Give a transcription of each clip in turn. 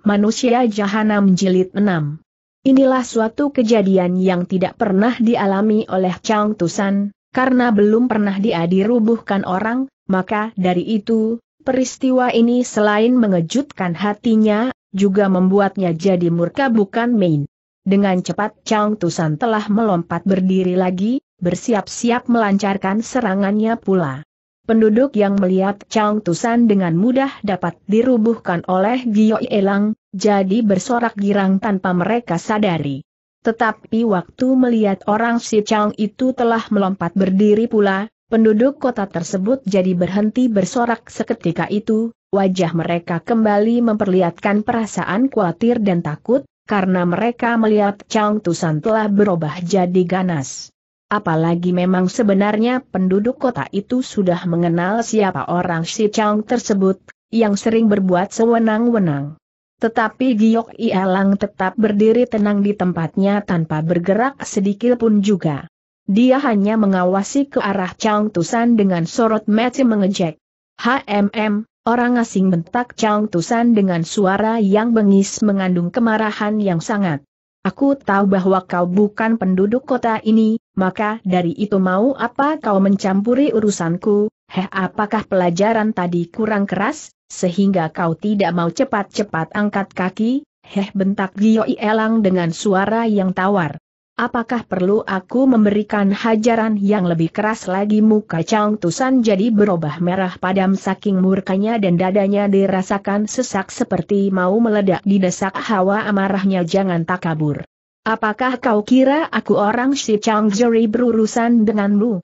Manusia Jahanam Jilid 6 Inilah suatu kejadian yang tidak pernah dialami oleh Chang Tusan, karena belum pernah dia dirubuhkan orang, maka dari itu, peristiwa ini selain mengejutkan hatinya, juga membuatnya jadi murka bukan main. Dengan cepat Chang Tusan telah melompat berdiri lagi, bersiap-siap melancarkan serangannya pula. Penduduk yang melihat Chang Tusan dengan mudah dapat dirubuhkan oleh Gio Elang, jadi bersorak girang tanpa mereka sadari. Tetapi waktu melihat orang si Chang itu telah melompat berdiri pula, penduduk kota tersebut jadi berhenti bersorak seketika itu, wajah mereka kembali memperlihatkan perasaan khawatir dan takut, karena mereka melihat Chang Tusan telah berubah jadi ganas. Apalagi memang sebenarnya penduduk kota itu sudah mengenal siapa orang si Chang tersebut, yang sering berbuat sewenang-wenang. Tetapi Giok Ialang tetap berdiri tenang di tempatnya tanpa bergerak sedikit pun juga. Dia hanya mengawasi ke arah Chang Tusan dengan sorot mata mengejek. HMM, orang asing bentak Chang Tusan dengan suara yang bengis mengandung kemarahan yang sangat. Aku tahu bahwa kau bukan penduduk kota ini, maka dari itu mau apa kau mencampuri urusanku, heh apakah pelajaran tadi kurang keras, sehingga kau tidak mau cepat-cepat angkat kaki, heh bentak Gio Elang dengan suara yang tawar. Apakah perlu aku memberikan hajaran yang lebih keras lagi muka Chang Tusan jadi berubah merah padam saking murkanya dan dadanya dirasakan sesak seperti mau meledak di desak hawa amarahnya jangan takabur. Apakah kau kira aku orang si Chang Jori berurusan denganmu?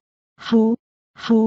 Hu, hu,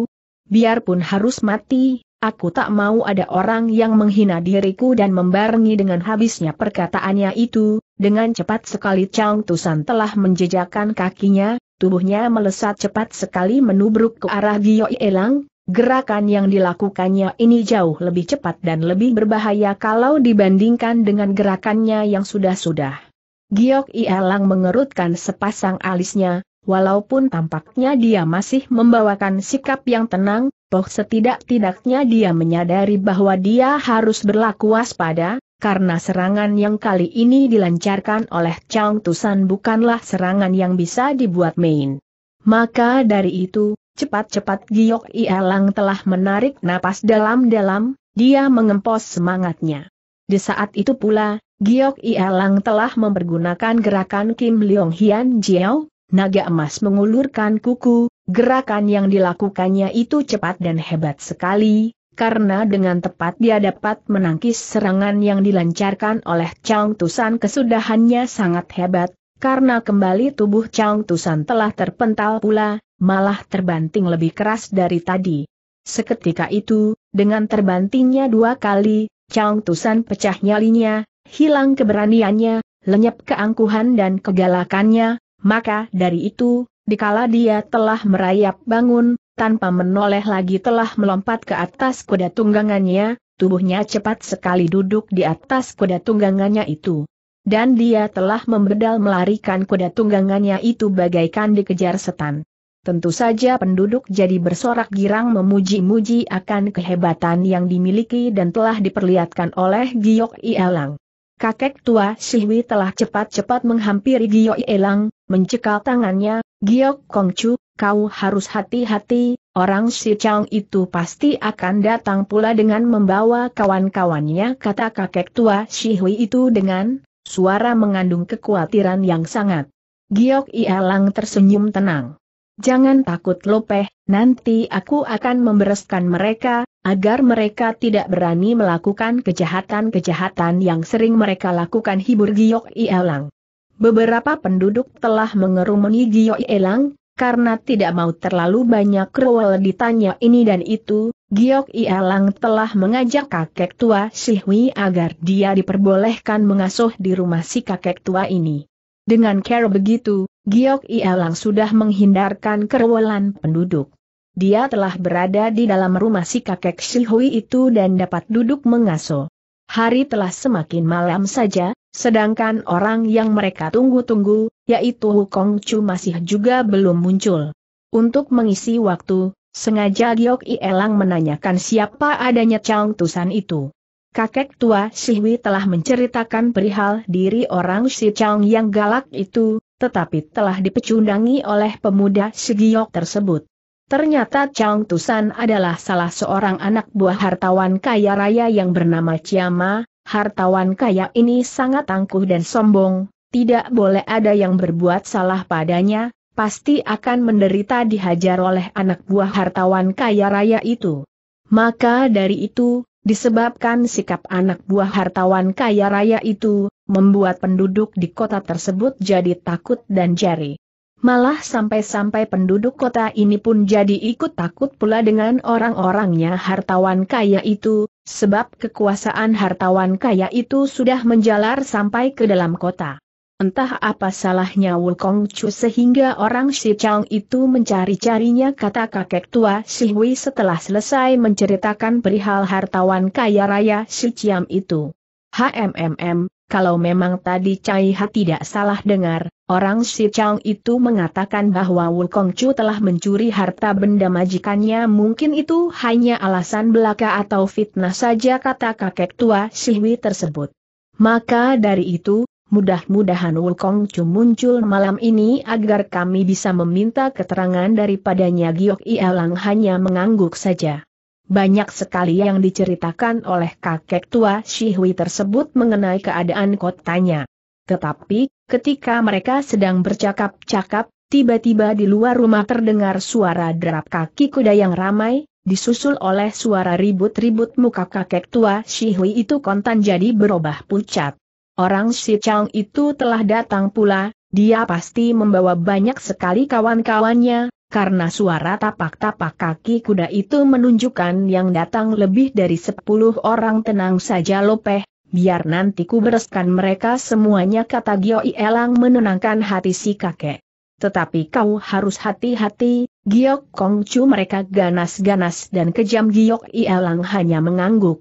biarpun harus mati, aku tak mau ada orang yang menghina diriku dan membarengi dengan habisnya perkataannya itu, dengan cepat sekali Chang Tusan telah menjejakkan kakinya, tubuhnya melesat cepat sekali menubruk ke arah Gio Elang, gerakan yang dilakukannya ini jauh lebih cepat dan lebih berbahaya kalau dibandingkan dengan gerakannya yang sudah-sudah. Giok Elang mengerutkan sepasang alisnya, walaupun tampaknya dia masih membawakan sikap yang tenang, toh setidak-tidaknya dia menyadari bahwa dia harus berlaku waspada, karena serangan yang kali ini dilancarkan oleh Chang Tusan bukanlah serangan yang bisa dibuat main. Maka dari itu, cepat-cepat Giok Ielang telah menarik napas dalam-dalam, dia mengempos semangatnya. Di saat itu pula, Giok Ielang telah mempergunakan gerakan Kim Leong Hian Jiao, naga emas mengulurkan kuku, gerakan yang dilakukannya itu cepat dan hebat sekali, karena dengan tepat dia dapat menangkis serangan yang dilancarkan oleh Chang Tusan kesudahannya sangat hebat, karena kembali tubuh Chang Tusan telah terpental pula, malah terbanting lebih keras dari tadi. Seketika itu, dengan terbantingnya dua kali, Chang Tusan pecah nyalinya, hilang keberaniannya, lenyap keangkuhan dan kegalakannya, maka dari itu, dikala dia telah merayap bangun, tanpa menoleh lagi telah melompat ke atas kuda tunggangannya, tubuhnya cepat sekali duduk di atas kuda tunggangannya itu. Dan dia telah membedal melarikan kuda tunggangannya itu bagaikan dikejar setan. Tentu saja penduduk jadi bersorak girang memuji-muji akan kehebatan yang dimiliki dan telah diperlihatkan oleh Giok Ielang. Kakek tua Siwi telah cepat-cepat menghampiri Giok Ielang, mencekal tangannya, Giok Kongcu, kau harus hati-hati, orang si Chang itu pasti akan datang pula dengan membawa kawan-kawannya kata kakek tua Si Hui itu dengan suara mengandung kekhawatiran yang sangat. Giok Ialang tersenyum tenang. Jangan takut lopeh, nanti aku akan membereskan mereka, agar mereka tidak berani melakukan kejahatan-kejahatan yang sering mereka lakukan hibur Giok Ialang. Beberapa penduduk telah mengerumuni Gio Elang, karena tidak mau terlalu banyak Rowel ditanya ini dan itu, Giok Ialang telah mengajak kakek tua Si Hui agar dia diperbolehkan mengasuh di rumah si kakek tua ini. Dengan cara begitu, Giok Ialang sudah menghindarkan kerewelan penduduk. Dia telah berada di dalam rumah si kakek Si Hui itu dan dapat duduk mengasuh. Hari telah semakin malam saja, sedangkan orang yang mereka tunggu-tunggu, yaitu Hukong Chu masih juga belum muncul. Untuk mengisi waktu, sengaja Giok Elang menanyakan siapa adanya Chang Tusan itu. Kakek tua Siwi telah menceritakan perihal diri orang si Chang yang galak itu, tetapi telah dipecundangi oleh pemuda segiok tersebut. Ternyata Chang Tusan adalah salah seorang anak buah hartawan kaya raya yang bernama Chiama, hartawan kaya ini sangat tangguh dan sombong, tidak boleh ada yang berbuat salah padanya, pasti akan menderita dihajar oleh anak buah hartawan kaya raya itu. Maka dari itu, disebabkan sikap anak buah hartawan kaya raya itu, membuat penduduk di kota tersebut jadi takut dan jari. Malah sampai-sampai penduduk kota ini pun jadi ikut takut pula dengan orang-orangnya hartawan kaya itu, sebab kekuasaan hartawan kaya itu sudah menjalar sampai ke dalam kota. Entah apa salahnya Wukong Chu sehingga orang si Chang itu mencari-carinya kata kakek tua si Hui setelah selesai menceritakan perihal hartawan kaya raya si Chiam itu. HMMM, kalau memang tadi Cai Ha tidak salah dengar, orang si Chang itu mengatakan bahwa Wukong Chu telah mencuri harta benda majikannya mungkin itu hanya alasan belaka atau fitnah saja kata kakek tua si Hui tersebut. Maka dari itu, Mudah-mudahan Wukong Chu muncul malam ini agar kami bisa meminta keterangan daripadanya Giok Ialang hanya mengangguk saja. Banyak sekali yang diceritakan oleh kakek tua Shihui tersebut mengenai keadaan kotanya. Tetapi, ketika mereka sedang bercakap-cakap, tiba-tiba di luar rumah terdengar suara derap kaki kuda yang ramai, disusul oleh suara ribut-ribut muka kakek tua Shihui itu kontan jadi berubah pucat. Orang si Chang itu telah datang pula, dia pasti membawa banyak sekali kawan-kawannya, karena suara tapak-tapak kaki kuda itu menunjukkan yang datang lebih dari sepuluh orang tenang saja Lopeh, biar nanti ku bereskan mereka semuanya kata Gio Ielang menenangkan hati si kakek. Tetapi kau harus hati-hati, Giok Kongcu mereka ganas-ganas dan kejam Giok Ielang hanya mengangguk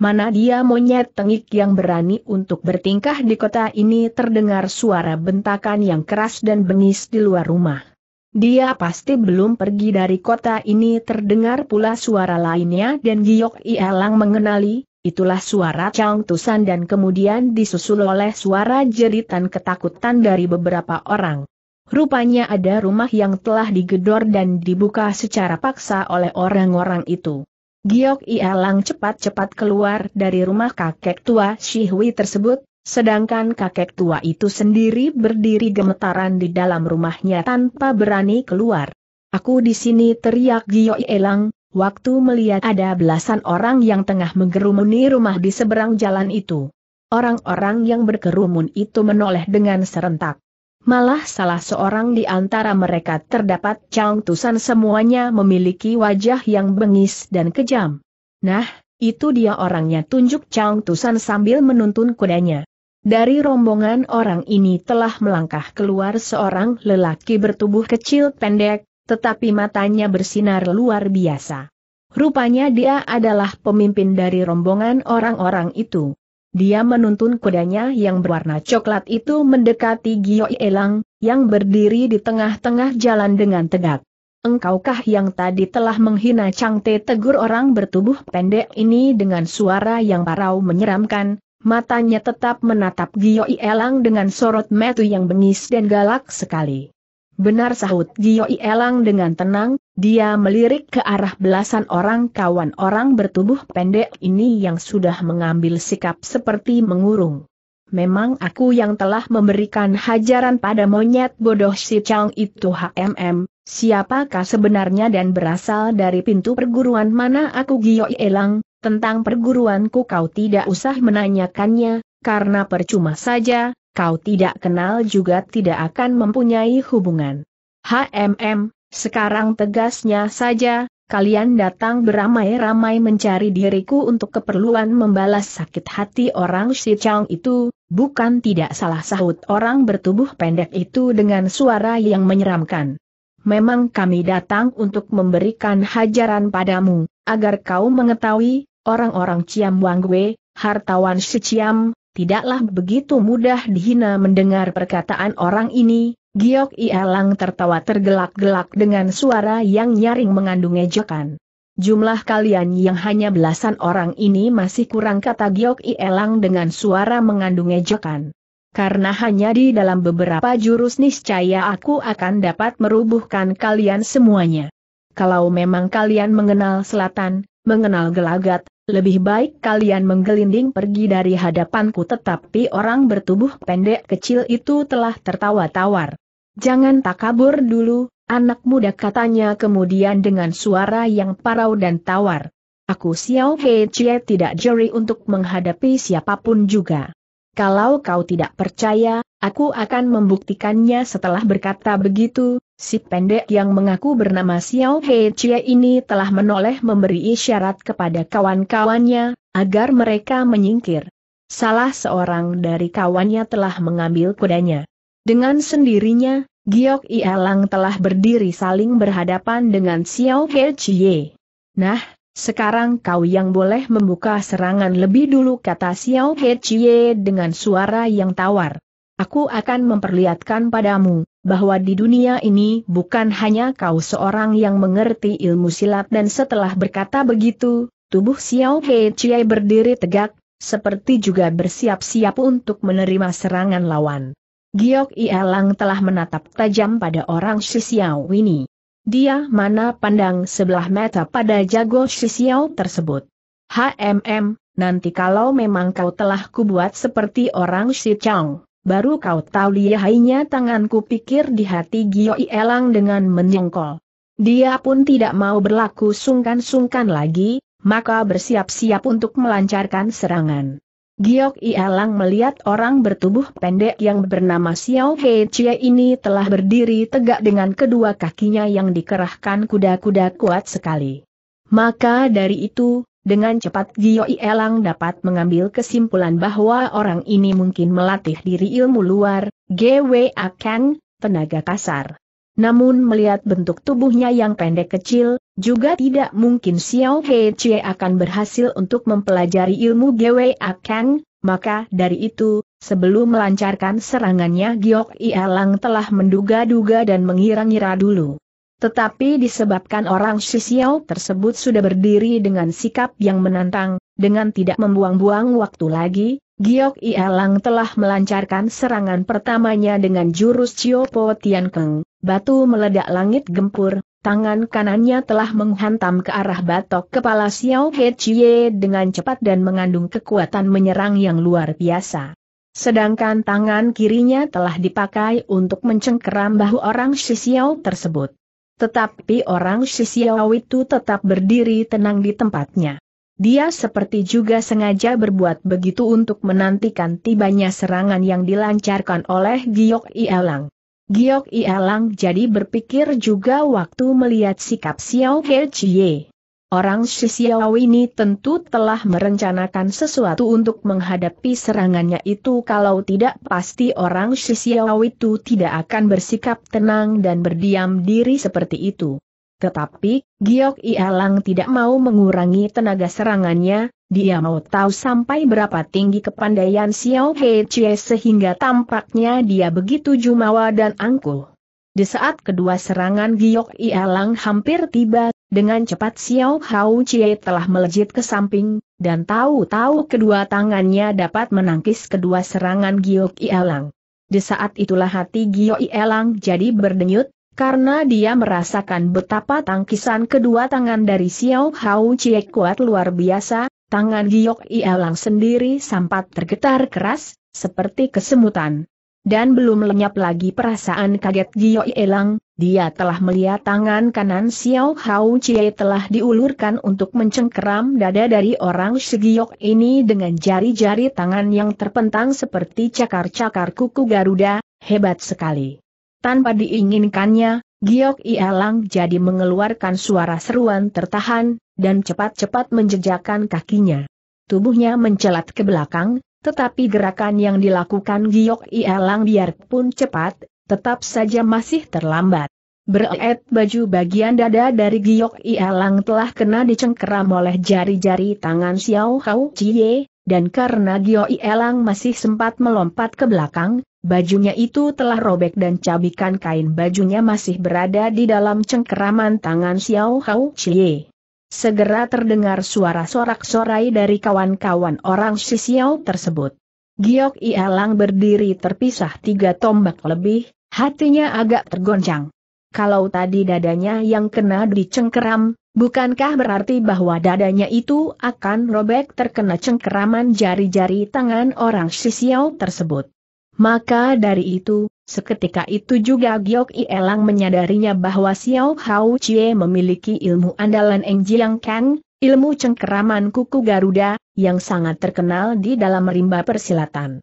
mana dia monyet tengik yang berani untuk bertingkah di kota ini terdengar suara bentakan yang keras dan bengis di luar rumah. Dia pasti belum pergi dari kota ini terdengar pula suara lainnya dan Giok ielang mengenali, itulah suara Tusan dan kemudian disusul oleh suara jeritan ketakutan dari beberapa orang. Rupanya ada rumah yang telah digedor dan dibuka secara paksa oleh orang-orang itu. Giok Ialang cepat-cepat keluar dari rumah kakek tua Shihui tersebut, sedangkan kakek tua itu sendiri berdiri gemetaran di dalam rumahnya tanpa berani keluar. Aku di sini teriak Giok Ialang, waktu melihat ada belasan orang yang tengah menggerumuni rumah di seberang jalan itu. Orang-orang yang berkerumun itu menoleh dengan serentak. Malah salah seorang di antara mereka terdapat Chang Tusan semuanya memiliki wajah yang bengis dan kejam. Nah, itu dia orangnya tunjuk Chang Tusan sambil menuntun kudanya. Dari rombongan orang ini telah melangkah keluar seorang lelaki bertubuh kecil pendek, tetapi matanya bersinar luar biasa. Rupanya dia adalah pemimpin dari rombongan orang-orang itu. Dia menuntun kudanya yang berwarna coklat itu mendekati Gio Elang, yang berdiri di tengah-tengah jalan dengan tegak. Engkaukah yang tadi telah menghina Te tegur orang bertubuh pendek ini dengan suara yang parau menyeramkan, matanya tetap menatap Gio Elang dengan sorot metu yang bengis dan galak sekali. Benar sahut Gio Elang dengan tenang, dia melirik ke arah belasan orang kawan orang bertubuh pendek ini yang sudah mengambil sikap seperti mengurung. Memang aku yang telah memberikan hajaran pada monyet bodoh si Chang itu HMM, siapakah sebenarnya dan berasal dari pintu perguruan mana aku Gio Elang, tentang perguruanku kau tidak usah menanyakannya, karena percuma saja, kau tidak kenal juga tidak akan mempunyai hubungan. HMM, sekarang tegasnya saja, kalian datang beramai-ramai mencari diriku untuk keperluan membalas sakit hati orang si Chang itu, bukan tidak salah sahut orang bertubuh pendek itu dengan suara yang menyeramkan. Memang kami datang untuk memberikan hajaran padamu, agar kau mengetahui, orang-orang Ciam Wangwe, hartawan si Ciam, tidaklah begitu mudah dihina mendengar perkataan orang ini, Giok Ielang tertawa tergelak-gelak dengan suara yang nyaring mengandung ejekan. Jumlah kalian yang hanya belasan orang ini masih kurang kata Giok Ielang dengan suara mengandung ejekan. Karena hanya di dalam beberapa jurus niscaya aku akan dapat merubuhkan kalian semuanya. Kalau memang kalian mengenal selatan, mengenal gelagat, lebih baik kalian menggelinding pergi dari hadapanku tetapi orang bertubuh pendek kecil itu telah tertawa tawar. Jangan tak kabur dulu, anak muda katanya kemudian dengan suara yang parau dan tawar. Aku Xiao Hei Chie tidak jeri untuk menghadapi siapapun juga. Kalau kau tidak percaya, aku akan membuktikannya setelah berkata begitu, Si pendek yang mengaku bernama Xiao Hei Chie ini telah menoleh memberi isyarat kepada kawan-kawannya, agar mereka menyingkir. Salah seorang dari kawannya telah mengambil kudanya. Dengan sendirinya, Giok Ialang telah berdiri saling berhadapan dengan Xiao Hei Chie. Nah, sekarang kau yang boleh membuka serangan lebih dulu kata Xiao Hei Chie dengan suara yang tawar. Aku akan memperlihatkan padamu, bahwa di dunia ini bukan hanya kau seorang yang mengerti ilmu silat dan setelah berkata begitu, tubuh Xiao Hei Chiai berdiri tegak, seperti juga bersiap-siap untuk menerima serangan lawan. Giok Ialang telah menatap tajam pada orang Xiao ini. Dia mana pandang sebelah mata pada jago Xiao tersebut. HMM, nanti kalau memang kau telah kubuat seperti orang Shi Chang, baru kau tahu lihainya tanganku pikir di hati Gio Elang dengan menyongkol. Dia pun tidak mau berlaku sungkan-sungkan lagi, maka bersiap-siap untuk melancarkan serangan. Giok Ialang melihat orang bertubuh pendek yang bernama Xiao He Chie ini telah berdiri tegak dengan kedua kakinya yang dikerahkan kuda-kuda kuat sekali. Maka dari itu, dengan cepat Gio Elang dapat mengambil kesimpulan bahwa orang ini mungkin melatih diri ilmu luar, GW akan, tenaga kasar. Namun melihat bentuk tubuhnya yang pendek kecil, juga tidak mungkin Xiao He akan berhasil untuk mempelajari ilmu GW akan, maka dari itu, sebelum melancarkan serangannya Giok Ialang telah menduga-duga dan mengira-ngira dulu. Tetapi disebabkan orang Xiao tersebut sudah berdiri dengan sikap yang menantang, dengan tidak membuang-buang waktu lagi, Giok Ialang telah melancarkan serangan pertamanya dengan jurus Tian Tiankeng, batu meledak langit gempur, tangan kanannya telah menghantam ke arah batok kepala Xiao He Chie dengan cepat dan mengandung kekuatan menyerang yang luar biasa. Sedangkan tangan kirinya telah dipakai untuk mencengkeram bahu orang Xiao tersebut. Tetapi orang Shisiao itu tetap berdiri tenang di tempatnya. Dia seperti juga sengaja berbuat begitu untuk menantikan tibanya serangan yang dilancarkan oleh Giok Ialang. Giok Ialang jadi berpikir juga waktu melihat sikap Xiao He Chie. Orang Shisiao ini tentu telah merencanakan sesuatu untuk menghadapi serangannya itu kalau tidak pasti orang Shisiao itu tidak akan bersikap tenang dan berdiam diri seperti itu. Tetapi, Giok Ialang tidak mau mengurangi tenaga serangannya, dia mau tahu sampai berapa tinggi kepandaian Xiao Hei Chie sehingga tampaknya dia begitu jumawa dan angkuh. Di saat kedua serangan Giok Ialang hampir tiba, dengan cepat Xiao Hao Chie telah melejit ke samping, dan tahu-tahu kedua tangannya dapat menangkis kedua serangan Giok Ielang. Di saat itulah hati Giok Ielang jadi berdenyut, karena dia merasakan betapa tangkisan kedua tangan dari Xiao Hao Chie kuat luar biasa, tangan Giok Ielang sendiri sempat tergetar keras, seperti kesemutan. Dan belum lenyap lagi perasaan kaget Gio Elang, dia telah melihat tangan kanan Xiao Hao Chie telah diulurkan untuk mencengkeram dada dari orang Segiok ini dengan jari-jari tangan yang terpentang seperti cakar-cakar kuku Garuda, hebat sekali. Tanpa diinginkannya, Giok Ielang jadi mengeluarkan suara seruan tertahan, dan cepat-cepat menjejakkan kakinya. Tubuhnya mencelat ke belakang, tetapi gerakan yang dilakukan Giok Ialang biarpun cepat, tetap saja masih terlambat. Beret baju bagian dada dari Giok Ialang telah kena dicengkeram oleh jari-jari tangan Xiao Hao Chie, dan karena Giok Ialang masih sempat melompat ke belakang, bajunya itu telah robek dan cabikan kain bajunya masih berada di dalam cengkeraman tangan Xiao Hao Chie. Segera terdengar suara sorak-sorai dari kawan-kawan orang Sisiao tersebut. Giok Ialang berdiri terpisah tiga tombak lebih, hatinya agak tergoncang. Kalau tadi dadanya yang kena dicengkeram, bukankah berarti bahwa dadanya itu akan robek terkena cengkeraman jari-jari tangan orang Sisiao tersebut? Maka dari itu, Seketika itu juga Giok Ielang menyadarinya bahwa Xiao Hao Chie memiliki ilmu andalan Eng Jiang Kang, ilmu cengkeraman kuku Garuda, yang sangat terkenal di dalam rimba persilatan.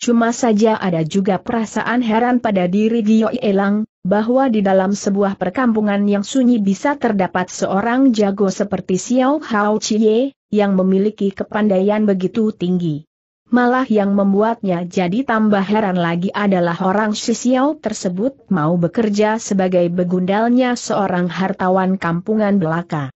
Cuma saja ada juga perasaan heran pada diri Giok Ielang, bahwa di dalam sebuah perkampungan yang sunyi bisa terdapat seorang jago seperti Xiao Hao Chie, yang memiliki kepandaian begitu tinggi. Malah yang membuatnya jadi tambah heran lagi adalah orang Xiao tersebut mau bekerja sebagai begundalnya seorang hartawan kampungan belaka.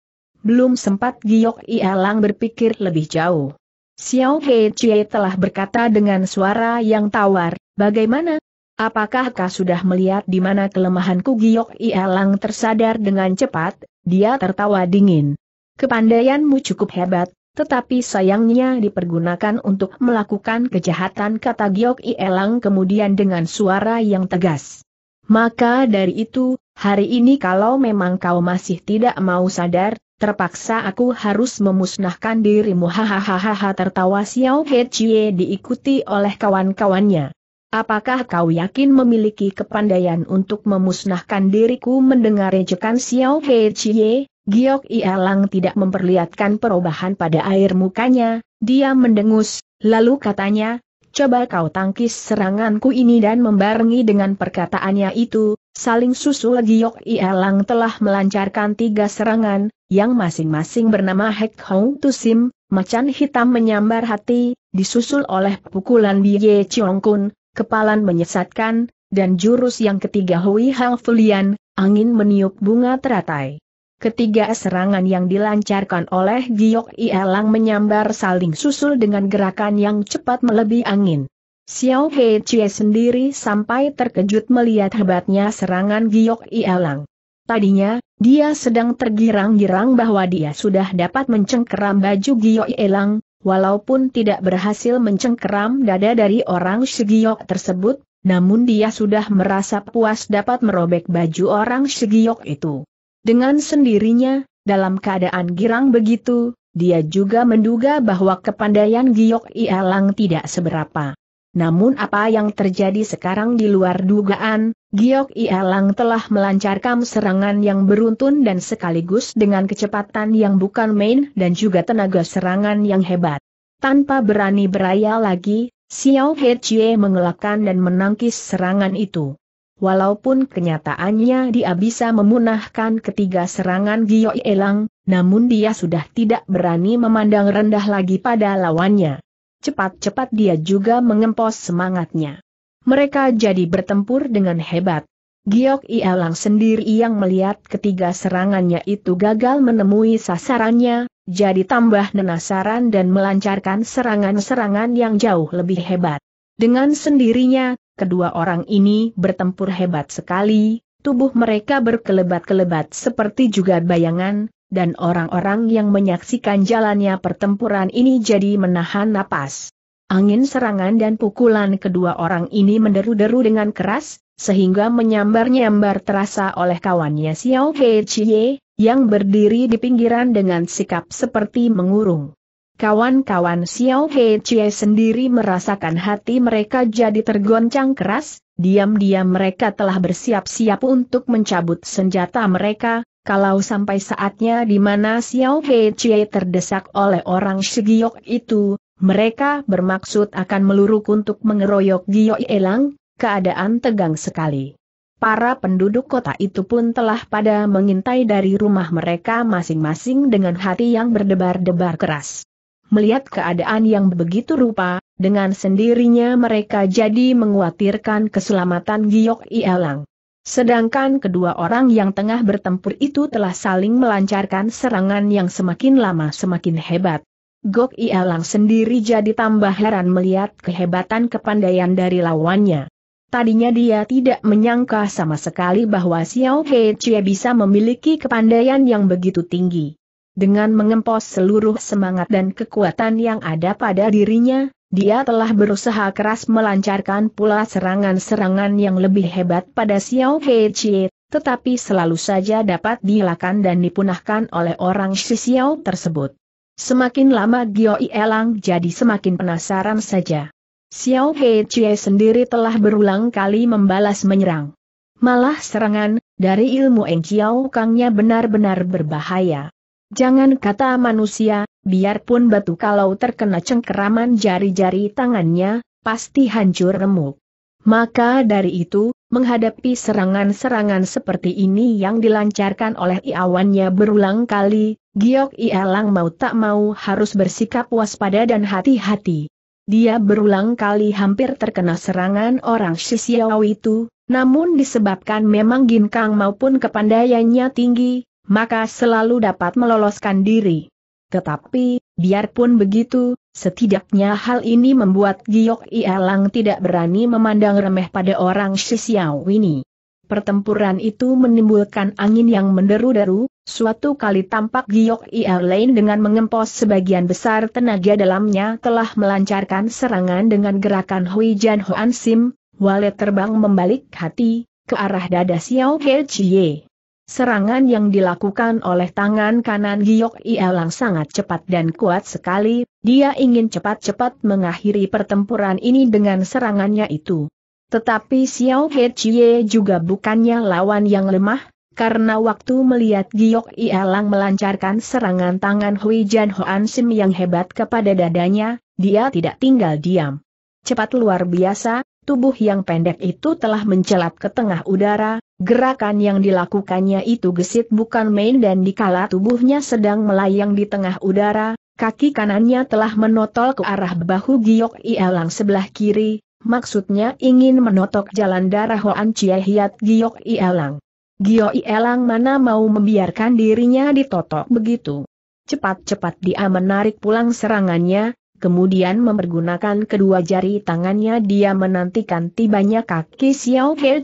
Belum sempat Giok Ialang berpikir lebih jauh. Xiao He Chie telah berkata dengan suara yang tawar, bagaimana? Apakah kau sudah melihat di mana kelemahanku Giok Ialang tersadar dengan cepat, dia tertawa dingin. Kepandaianmu cukup hebat, tetapi sayangnya dipergunakan untuk melakukan kejahatan kata Giok Ielang kemudian dengan suara yang tegas. Maka dari itu, hari ini kalau memang kau masih tidak mau sadar, terpaksa aku harus memusnahkan dirimu hahaha tertawa Xiao He Chie diikuti oleh kawan-kawannya. Apakah kau yakin memiliki kepandaian untuk memusnahkan diriku mendengar ejekan Xiao He Chie? Giok Ialang tidak memperlihatkan perubahan pada air mukanya, dia mendengus, lalu katanya, coba kau tangkis seranganku ini dan membarengi dengan perkataannya itu, saling susul Giok Ialang telah melancarkan tiga serangan, yang masing-masing bernama Hek Hong Tusim, macan hitam menyambar hati, disusul oleh pukulan Biye Chiong Kun, kepalan menyesatkan, dan jurus yang ketiga Hui Hang Fulian, angin meniup bunga teratai. Ketiga serangan yang dilancarkan oleh Giok Ielang menyambar saling susul dengan gerakan yang cepat melebihi angin. Xiao He Chie sendiri sampai terkejut melihat hebatnya serangan Giok Ielang. Tadinya, dia sedang tergirang-girang bahwa dia sudah dapat mencengkeram baju Giok Ielang, walaupun tidak berhasil mencengkeram dada dari orang Shigiok tersebut, namun dia sudah merasa puas dapat merobek baju orang Shigiok itu. Dengan sendirinya, dalam keadaan girang begitu, dia juga menduga bahwa kepandaian Giok Ialang tidak seberapa. Namun apa yang terjadi sekarang di luar dugaan, Giok Ialang telah melancarkan serangan yang beruntun dan sekaligus dengan kecepatan yang bukan main dan juga tenaga serangan yang hebat. Tanpa berani beraya lagi, Xiao He Chie mengelakkan dan menangkis serangan itu. Walaupun kenyataannya dia bisa memunahkan ketiga serangan Gio Elang, namun dia sudah tidak berani memandang rendah lagi pada lawannya. Cepat-cepat dia juga mengempos semangatnya. Mereka jadi bertempur dengan hebat. Giok Elang sendiri yang melihat ketiga serangannya itu gagal menemui sasarannya, jadi tambah penasaran dan melancarkan serangan-serangan yang jauh lebih hebat. Dengan sendirinya, kedua orang ini bertempur hebat sekali, tubuh mereka berkelebat-kelebat seperti juga bayangan, dan orang-orang yang menyaksikan jalannya pertempuran ini jadi menahan napas. Angin serangan dan pukulan kedua orang ini menderu-deru dengan keras, sehingga menyambar-nyambar terasa oleh kawannya Xiao Hei Chie, yang berdiri di pinggiran dengan sikap seperti mengurung. Kawan-kawan Xiao Hei Chie sendiri merasakan hati mereka jadi tergoncang keras, diam-diam mereka telah bersiap-siap untuk mencabut senjata mereka, kalau sampai saatnya di mana Xiao Hei Chie terdesak oleh orang Shigiok itu, mereka bermaksud akan meluruk untuk mengeroyok Giok Elang, keadaan tegang sekali. Para penduduk kota itu pun telah pada mengintai dari rumah mereka masing-masing dengan hati yang berdebar-debar keras melihat keadaan yang begitu rupa, dengan sendirinya mereka jadi menguatirkan keselamatan Giok Ialang. Sedangkan kedua orang yang tengah bertempur itu telah saling melancarkan serangan yang semakin lama semakin hebat. Gok Ialang sendiri jadi tambah heran melihat kehebatan kepandaian dari lawannya. Tadinya dia tidak menyangka sama sekali bahwa Xiao Hei Chie bisa memiliki kepandaian yang begitu tinggi. Dengan mengempos seluruh semangat dan kekuatan yang ada pada dirinya, dia telah berusaha keras melancarkan pula serangan-serangan yang lebih hebat pada Xiao Hei Chie, tetapi selalu saja dapat dilakukan dan dipunahkan oleh orang Shi Xiao tersebut. Semakin lama Gio Elang jadi semakin penasaran saja. Xiao Hei Chie sendiri telah berulang kali membalas menyerang. Malah serangan, dari ilmu Eng Chiao Kangnya benar-benar berbahaya. Jangan kata manusia, biarpun batu kalau terkena cengkeraman jari-jari tangannya, pasti hancur remuk. Maka dari itu, menghadapi serangan-serangan seperti ini yang dilancarkan oleh iawannya berulang kali, Giok Ialang mau tak mau harus bersikap waspada dan hati-hati. Dia berulang kali hampir terkena serangan orang Shisiao itu, namun disebabkan memang ginkang maupun kepandaiannya tinggi, maka selalu dapat meloloskan diri. Tetapi, biarpun begitu, setidaknya hal ini membuat Giok Ialang tidak berani memandang remeh pada orang Shisiao ini. Pertempuran itu menimbulkan angin yang menderu-deru, suatu kali tampak Giok Ialang dengan mengempos sebagian besar tenaga dalamnya telah melancarkan serangan dengan gerakan Hui Jan Hoan Sim, walet terbang membalik hati, ke arah dada Xiao He Chie. Serangan yang dilakukan oleh tangan kanan Giok Ielang sangat cepat dan kuat sekali, dia ingin cepat-cepat mengakhiri pertempuran ini dengan serangannya itu. Tetapi Xiao He Chie juga bukannya lawan yang lemah, karena waktu melihat Giok Ielang melancarkan serangan tangan Hui Jan Hoan Sim yang hebat kepada dadanya, dia tidak tinggal diam. Cepat luar biasa, tubuh yang pendek itu telah mencelat ke tengah udara, gerakan yang dilakukannya itu gesit bukan main dan dikala tubuhnya sedang melayang di tengah udara, kaki kanannya telah menotol ke arah bahu giok ialang sebelah kiri, maksudnya ingin menotok jalan darah Hoan Chie Hiat giok ialang. Giok Ielang mana mau membiarkan dirinya ditotok begitu. Cepat-cepat dia menarik pulang serangannya, Kemudian mempergunakan kedua jari tangannya dia menantikan tibanya kaki Xiao Ge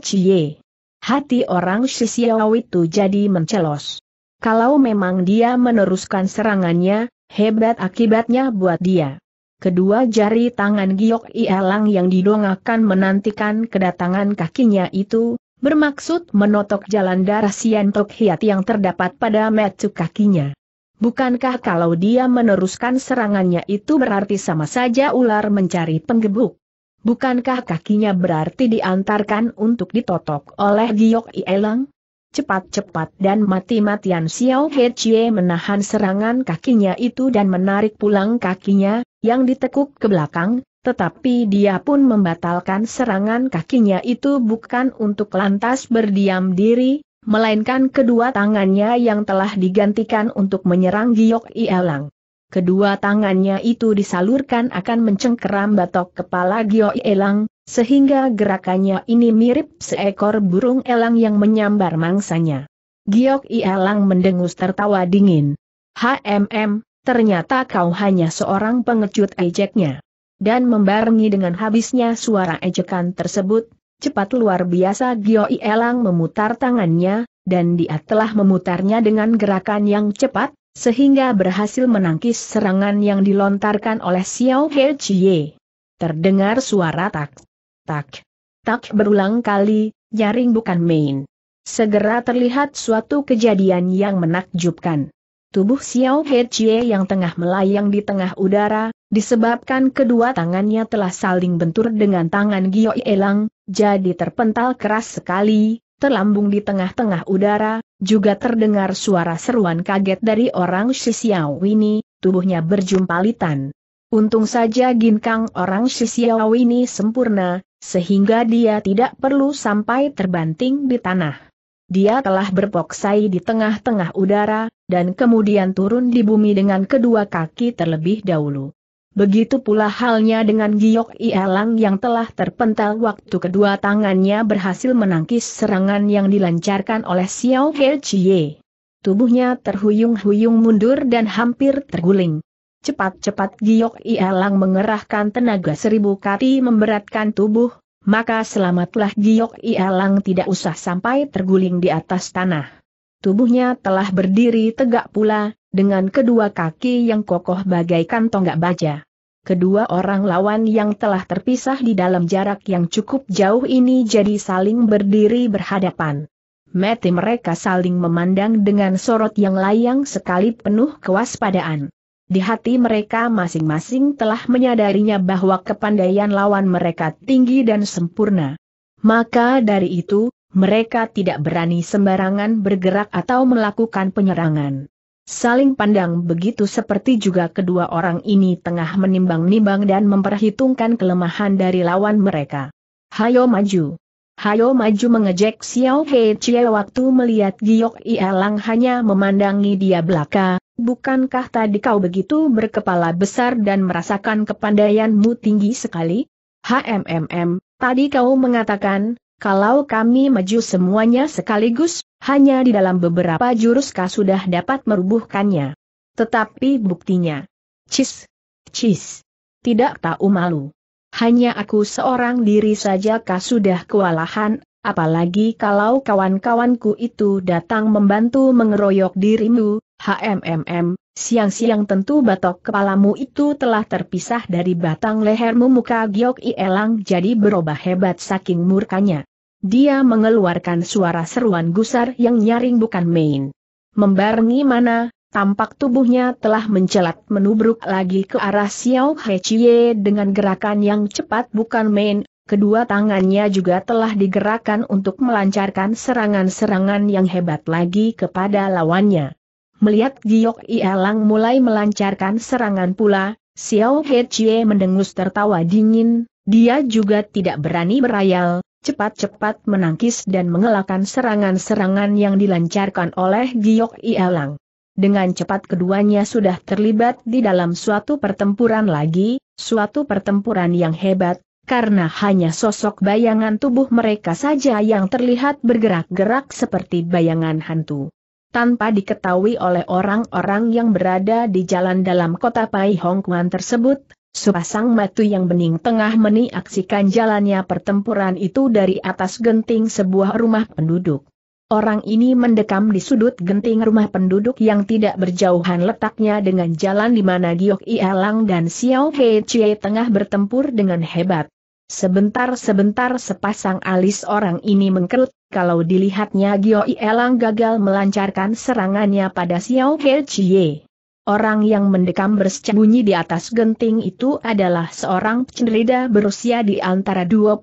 Hati orang Shi Xiao itu jadi mencelos. Kalau memang dia meneruskan serangannya, hebat akibatnya buat dia. Kedua jari tangan Giok Ielang yang didongakan menantikan kedatangan kakinya itu, bermaksud menotok jalan darah Sian Tok Hiat yang terdapat pada metu kakinya. Bukankah kalau dia meneruskan serangannya itu berarti sama saja ular mencari penggebuk? Bukankah kakinya berarti diantarkan untuk ditotok oleh Giok Ielang? Cepat-cepat dan mati-matian Xiao He Chie menahan serangan kakinya itu dan menarik pulang kakinya, yang ditekuk ke belakang, tetapi dia pun membatalkan serangan kakinya itu bukan untuk lantas berdiam diri, melainkan kedua tangannya yang telah digantikan untuk menyerang Giok Ielang. Kedua tangannya itu disalurkan akan mencengkeram batok kepala Giok Ielang, sehingga gerakannya ini mirip seekor burung elang yang menyambar mangsanya. Giok Ielang mendengus tertawa dingin. HMM, ternyata kau hanya seorang pengecut ejeknya. Dan membarengi dengan habisnya suara ejekan tersebut, Cepat luar biasa Gio Ielang memutar tangannya, dan dia telah memutarnya dengan gerakan yang cepat, sehingga berhasil menangkis serangan yang dilontarkan oleh Xiao He Chie. Terdengar suara tak, tak, tak berulang kali, nyaring bukan main. Segera terlihat suatu kejadian yang menakjubkan. Tubuh Xiao He Chie yang tengah melayang di tengah udara, Disebabkan kedua tangannya telah saling bentur dengan tangan Gio Elang, jadi terpental keras sekali, terlambung di tengah-tengah udara, juga terdengar suara seruan kaget dari orang Shisiao ini, tubuhnya berjumpalitan. Untung saja ginkang orang Shisiao ini sempurna, sehingga dia tidak perlu sampai terbanting di tanah. Dia telah berpoksai di tengah-tengah udara, dan kemudian turun di bumi dengan kedua kaki terlebih dahulu. Begitu pula halnya dengan Giok Ielang yang telah terpental waktu kedua tangannya berhasil menangkis serangan yang dilancarkan oleh Xiao He Chie. Tubuhnya terhuyung-huyung mundur dan hampir terguling. Cepat-cepat Giok Ielang mengerahkan tenaga seribu kati memberatkan tubuh, maka selamatlah Giok Ielang tidak usah sampai terguling di atas tanah. Tubuhnya telah berdiri tegak pula, dengan kedua kaki yang kokoh bagaikan tonggak baja kedua orang lawan yang telah terpisah di dalam jarak yang cukup jauh ini jadi saling berdiri berhadapan. Mati mereka saling memandang dengan sorot yang layang sekali penuh kewaspadaan. Di hati mereka masing-masing telah menyadarinya bahwa kepandaian lawan mereka tinggi dan sempurna. Maka dari itu, mereka tidak berani sembarangan bergerak atau melakukan penyerangan. Saling pandang begitu seperti juga kedua orang ini tengah menimbang-nimbang dan memperhitungkan kelemahan dari lawan mereka. Hayo maju. Hayo maju mengejek Xiao He Chie waktu melihat Giok Ielang hanya memandangi dia belaka, bukankah tadi kau begitu berkepala besar dan merasakan kepandaianmu tinggi sekali? HMMM, tadi kau mengatakan, kalau kami maju semuanya sekaligus, hanya di dalam beberapa jurus juruskah sudah dapat merubuhkannya. Tetapi buktinya. Cis. Cis. Tidak tahu malu. Hanya aku seorang diri saja kah sudah kewalahan, apalagi kalau kawan-kawanku itu datang membantu mengeroyok dirimu, HMMM, Siang-siang tentu batok kepalamu itu telah terpisah dari batang lehermu muka Giok Ielang jadi berubah hebat saking murkanya. Dia mengeluarkan suara seruan gusar yang nyaring bukan main. Membarengi mana, tampak tubuhnya telah mencelat menubruk lagi ke arah Xiao He dengan gerakan yang cepat bukan main, kedua tangannya juga telah digerakkan untuk melancarkan serangan-serangan yang hebat lagi kepada lawannya. Melihat Giok Ialang mulai melancarkan serangan pula, Xiao He Chie mendengus tertawa dingin, dia juga tidak berani berayal, cepat-cepat menangkis dan mengelakkan serangan-serangan yang dilancarkan oleh Giok Ialang. Dengan cepat keduanya sudah terlibat di dalam suatu pertempuran lagi, suatu pertempuran yang hebat, karena hanya sosok bayangan tubuh mereka saja yang terlihat bergerak-gerak seperti bayangan hantu tanpa diketahui oleh orang-orang yang berada di jalan dalam kota Pai Hong Kuan tersebut, sepasang matu yang bening tengah meniaksikan jalannya pertempuran itu dari atas genting sebuah rumah penduduk. Orang ini mendekam di sudut genting rumah penduduk yang tidak berjauhan letaknya dengan jalan di mana Giok Ialang dan Xiao He Chie tengah bertempur dengan hebat. Sebentar-sebentar sepasang alis orang ini mengkerut, kalau dilihatnya Gio Elang gagal melancarkan serangannya pada Xiao He Chie. Orang yang mendekam bersembunyi di atas genting itu adalah seorang cenderida berusia di antara 25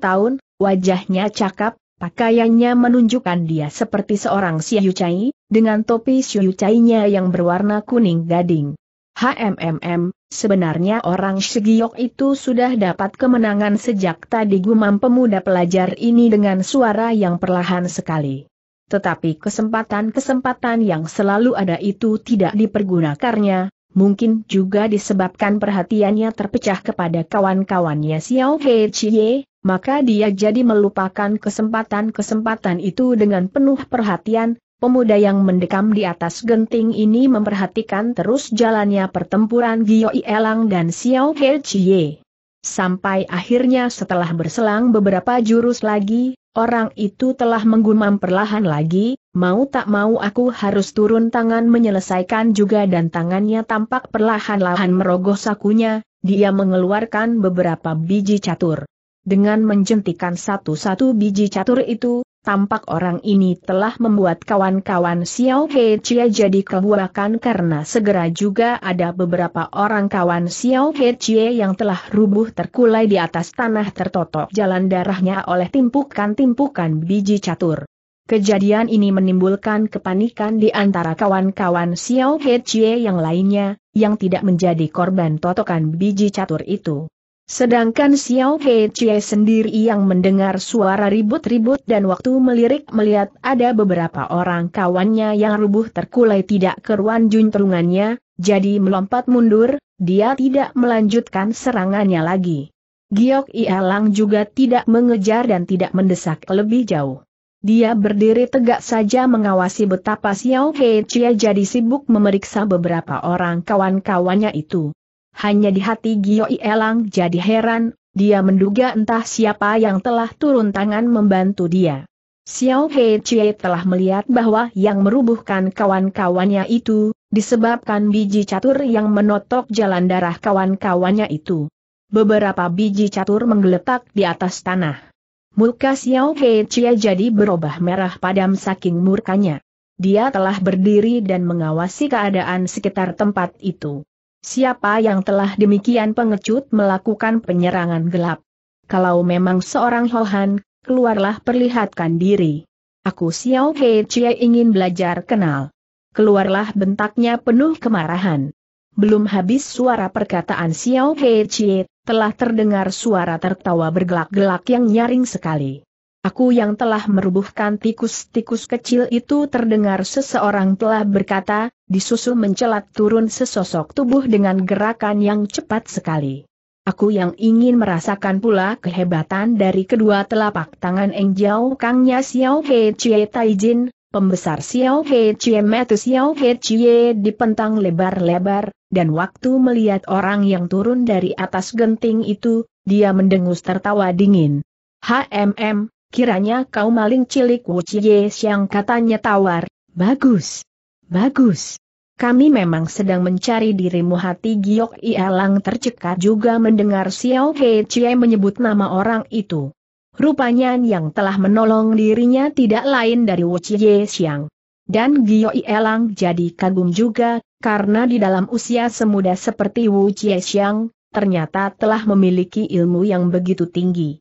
tahun, wajahnya cakap, pakaiannya menunjukkan dia seperti seorang Chai, dengan topi Chai-nya yang berwarna kuning gading. HMMM, Sebenarnya orang Shigiok itu sudah dapat kemenangan sejak tadi gumam pemuda pelajar ini dengan suara yang perlahan sekali. Tetapi kesempatan-kesempatan yang selalu ada itu tidak dipergunakannya, mungkin juga disebabkan perhatiannya terpecah kepada kawan-kawannya Xiao He Chie, maka dia jadi melupakan kesempatan-kesempatan itu dengan penuh perhatian, pemuda yang mendekam di atas genting ini memperhatikan terus jalannya pertempuran Gio Elang dan Xiao He Chie. Sampai akhirnya setelah berselang beberapa jurus lagi, orang itu telah menggumam perlahan lagi, mau tak mau aku harus turun tangan menyelesaikan juga dan tangannya tampak perlahan-lahan merogoh sakunya, dia mengeluarkan beberapa biji catur. Dengan menjentikan satu-satu biji catur itu, Tampak orang ini telah membuat kawan-kawan Xiao He Chia jadi kebuakan karena segera juga ada beberapa orang kawan Xiao He Chia yang telah rubuh terkulai di atas tanah tertotok jalan darahnya oleh timpukan-timpukan biji catur. Kejadian ini menimbulkan kepanikan di antara kawan-kawan Xiao He Chie yang lainnya, yang tidak menjadi korban totokan biji catur itu. Sedangkan Xiao Hei Chie sendiri yang mendengar suara ribut-ribut dan waktu melirik melihat ada beberapa orang kawannya yang rubuh terkulai tidak keruan junterungannya, jadi melompat mundur, dia tidak melanjutkan serangannya lagi. Giok Ialang juga tidak mengejar dan tidak mendesak lebih jauh. Dia berdiri tegak saja mengawasi betapa Xiao Hei Chie jadi sibuk memeriksa beberapa orang kawan-kawannya itu hanya di hati Gio Ielang jadi heran, dia menduga entah siapa yang telah turun tangan membantu dia. Xiao Hei Chie telah melihat bahwa yang merubuhkan kawan-kawannya itu, disebabkan biji catur yang menotok jalan darah kawan-kawannya itu. Beberapa biji catur menggeletak di atas tanah. Muka Xiao Hei Chia jadi berubah merah padam saking murkanya. Dia telah berdiri dan mengawasi keadaan sekitar tempat itu. Siapa yang telah demikian pengecut melakukan penyerangan gelap? Kalau memang seorang Hohan, keluarlah perlihatkan diri. Aku Xiao Hei Chie ingin belajar kenal. Keluarlah bentaknya penuh kemarahan. Belum habis suara perkataan Xiao Hei Chie, telah terdengar suara tertawa bergelak-gelak yang nyaring sekali. Aku yang telah merubuhkan tikus-tikus kecil itu terdengar seseorang telah berkata, disusul mencelat turun sesosok tubuh dengan gerakan yang cepat sekali. Aku yang ingin merasakan pula kehebatan dari kedua telapak tangan Eng Jiao Kangnya Xiao He Chie Taijin, pembesar Xiao He Chie Metu Xiao He Chie dipentang lebar-lebar, dan waktu melihat orang yang turun dari atas genting itu, dia mendengus tertawa dingin. HMM, Kiranya kau maling cilik Wu Chie yang katanya tawar. Bagus. Bagus. Kami memang sedang mencari dirimu hati Giok Ialang tercekat juga mendengar Xiao Hei Chie menyebut nama orang itu. Rupanya yang telah menolong dirinya tidak lain dari Wu Chie siang. Dan Giok Ialang jadi kagum juga, karena di dalam usia semuda seperti Wu Chie siang, ternyata telah memiliki ilmu yang begitu tinggi.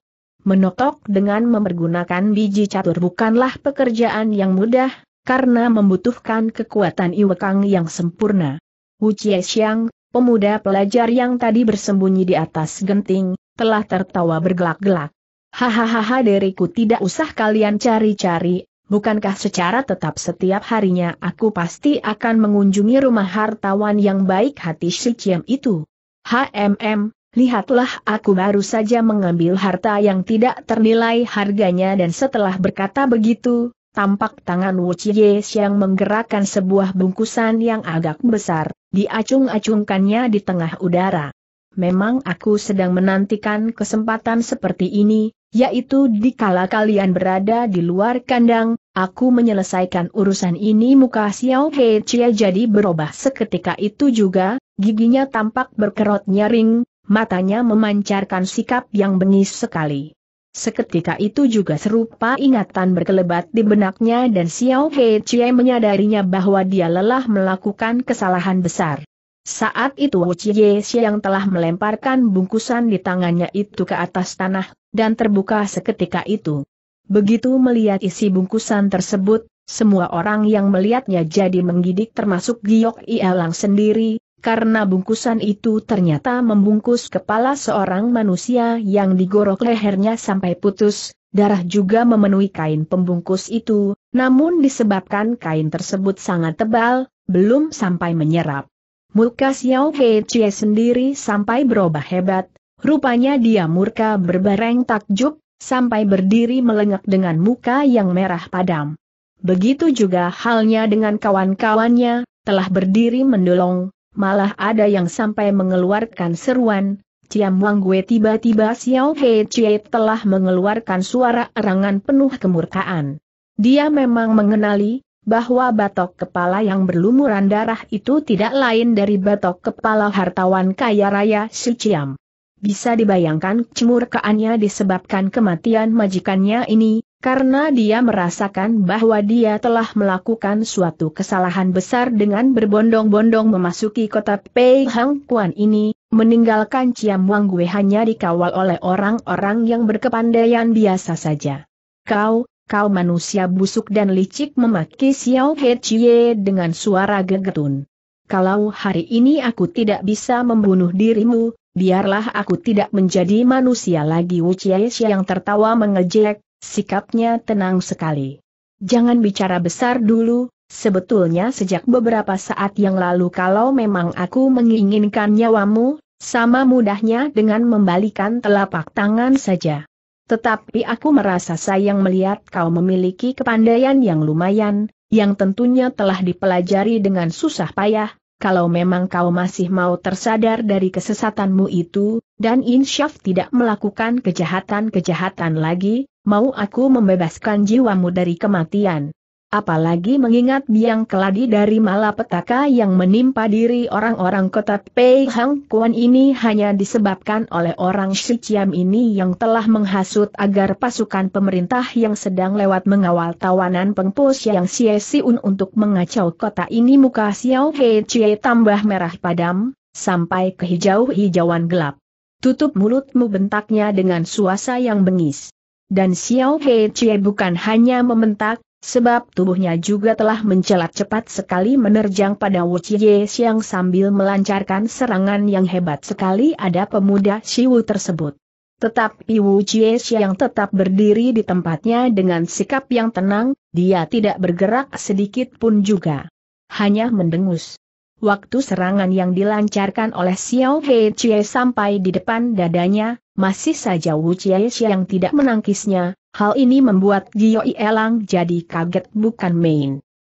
Menotok dengan mempergunakan biji catur bukanlah pekerjaan yang mudah, karena membutuhkan kekuatan iwekang yang sempurna. Wu Xiang, pemuda pelajar yang tadi bersembunyi di atas genting, telah tertawa bergelak-gelak. Hahaha deriku tidak usah kalian cari-cari, Bukankah secara tetap setiap harinya aku pasti akan mengunjungi rumah hartawan yang baik hati si Ciam itu? HMM, Lihatlah aku baru saja mengambil harta yang tidak ternilai harganya dan setelah berkata begitu, tampak tangan Wu Chie yang menggerakkan sebuah bungkusan yang agak besar, diacung-acungkannya di tengah udara. Memang aku sedang menantikan kesempatan seperti ini, yaitu dikala kalian berada di luar kandang, aku menyelesaikan urusan ini muka Xiao He Chia jadi berubah seketika itu juga, giginya tampak berkerot nyaring, matanya memancarkan sikap yang bengis sekali. Seketika itu juga serupa ingatan berkelebat di benaknya dan Xiao He Chie menyadarinya bahwa dia lelah melakukan kesalahan besar. Saat itu Wu Chie yang telah melemparkan bungkusan di tangannya itu ke atas tanah, dan terbuka seketika itu. Begitu melihat isi bungkusan tersebut, semua orang yang melihatnya jadi menggidik termasuk Giok Ialang sendiri, karena bungkusan itu ternyata membungkus kepala seorang manusia yang digorok lehernya sampai putus, darah juga memenuhi kain pembungkus itu, namun disebabkan kain tersebut sangat tebal, belum sampai menyerap. Muka Xiao Hei Chie sendiri sampai berubah hebat, rupanya dia murka berbareng takjub, sampai berdiri melengak dengan muka yang merah padam. Begitu juga halnya dengan kawan-kawannya, telah berdiri mendolong, malah ada yang sampai mengeluarkan seruan, Ciam Wang Gue tiba-tiba Xiao Hei Chie telah mengeluarkan suara erangan penuh kemurkaan. Dia memang mengenali, bahwa batok kepala yang berlumuran darah itu tidak lain dari batok kepala hartawan kaya raya si Ciam. Bisa dibayangkan kemurkaannya disebabkan kematian majikannya ini, karena dia merasakan bahwa dia telah melakukan suatu kesalahan besar dengan berbondong-bondong memasuki kota Pei Hang Kuan ini, meninggalkan Ciam Wang Gue hanya dikawal oleh orang-orang yang berkepandaian biasa saja. Kau, kau manusia busuk dan licik memaki Xiao He Chie dengan suara gegetun. Kalau hari ini aku tidak bisa membunuh dirimu, biarlah aku tidak menjadi manusia lagi Wu Chie yang tertawa mengejek, Sikapnya tenang sekali. Jangan bicara besar dulu, sebetulnya sejak beberapa saat yang lalu kalau memang aku menginginkan nyawamu, sama mudahnya dengan membalikan telapak tangan saja. Tetapi aku merasa sayang melihat kau memiliki kepandaian yang lumayan, yang tentunya telah dipelajari dengan susah payah, kalau memang kau masih mau tersadar dari kesesatanmu itu, dan insyaf tidak melakukan kejahatan-kejahatan lagi, mau aku membebaskan jiwamu dari kematian. Apalagi mengingat biang keladi dari malapetaka yang menimpa diri orang-orang kota Pei Hang Kuan ini hanya disebabkan oleh orang Shichiam ini yang telah menghasut agar pasukan pemerintah yang sedang lewat mengawal tawanan pengpus yang Xie Siun untuk mengacau kota ini muka Xiao He Chie tambah merah padam, sampai ke hijau-hijauan gelap. Tutup mulutmu bentaknya dengan suasa yang bengis. Dan Xiao Hei Chie bukan hanya mementak, sebab tubuhnya juga telah mencelat cepat sekali menerjang pada Wu Chie Xiang sambil melancarkan serangan yang hebat sekali ada pemuda Shiwu tersebut. Tetapi Wu Chie Xiang tetap berdiri di tempatnya dengan sikap yang tenang, dia tidak bergerak sedikit pun juga. Hanya mendengus. Waktu serangan yang dilancarkan oleh Xiao Hei Chie sampai di depan dadanya, masih saja Wu Chiesh yang tidak menangkisnya, hal ini membuat Gio Elang jadi kaget bukan main.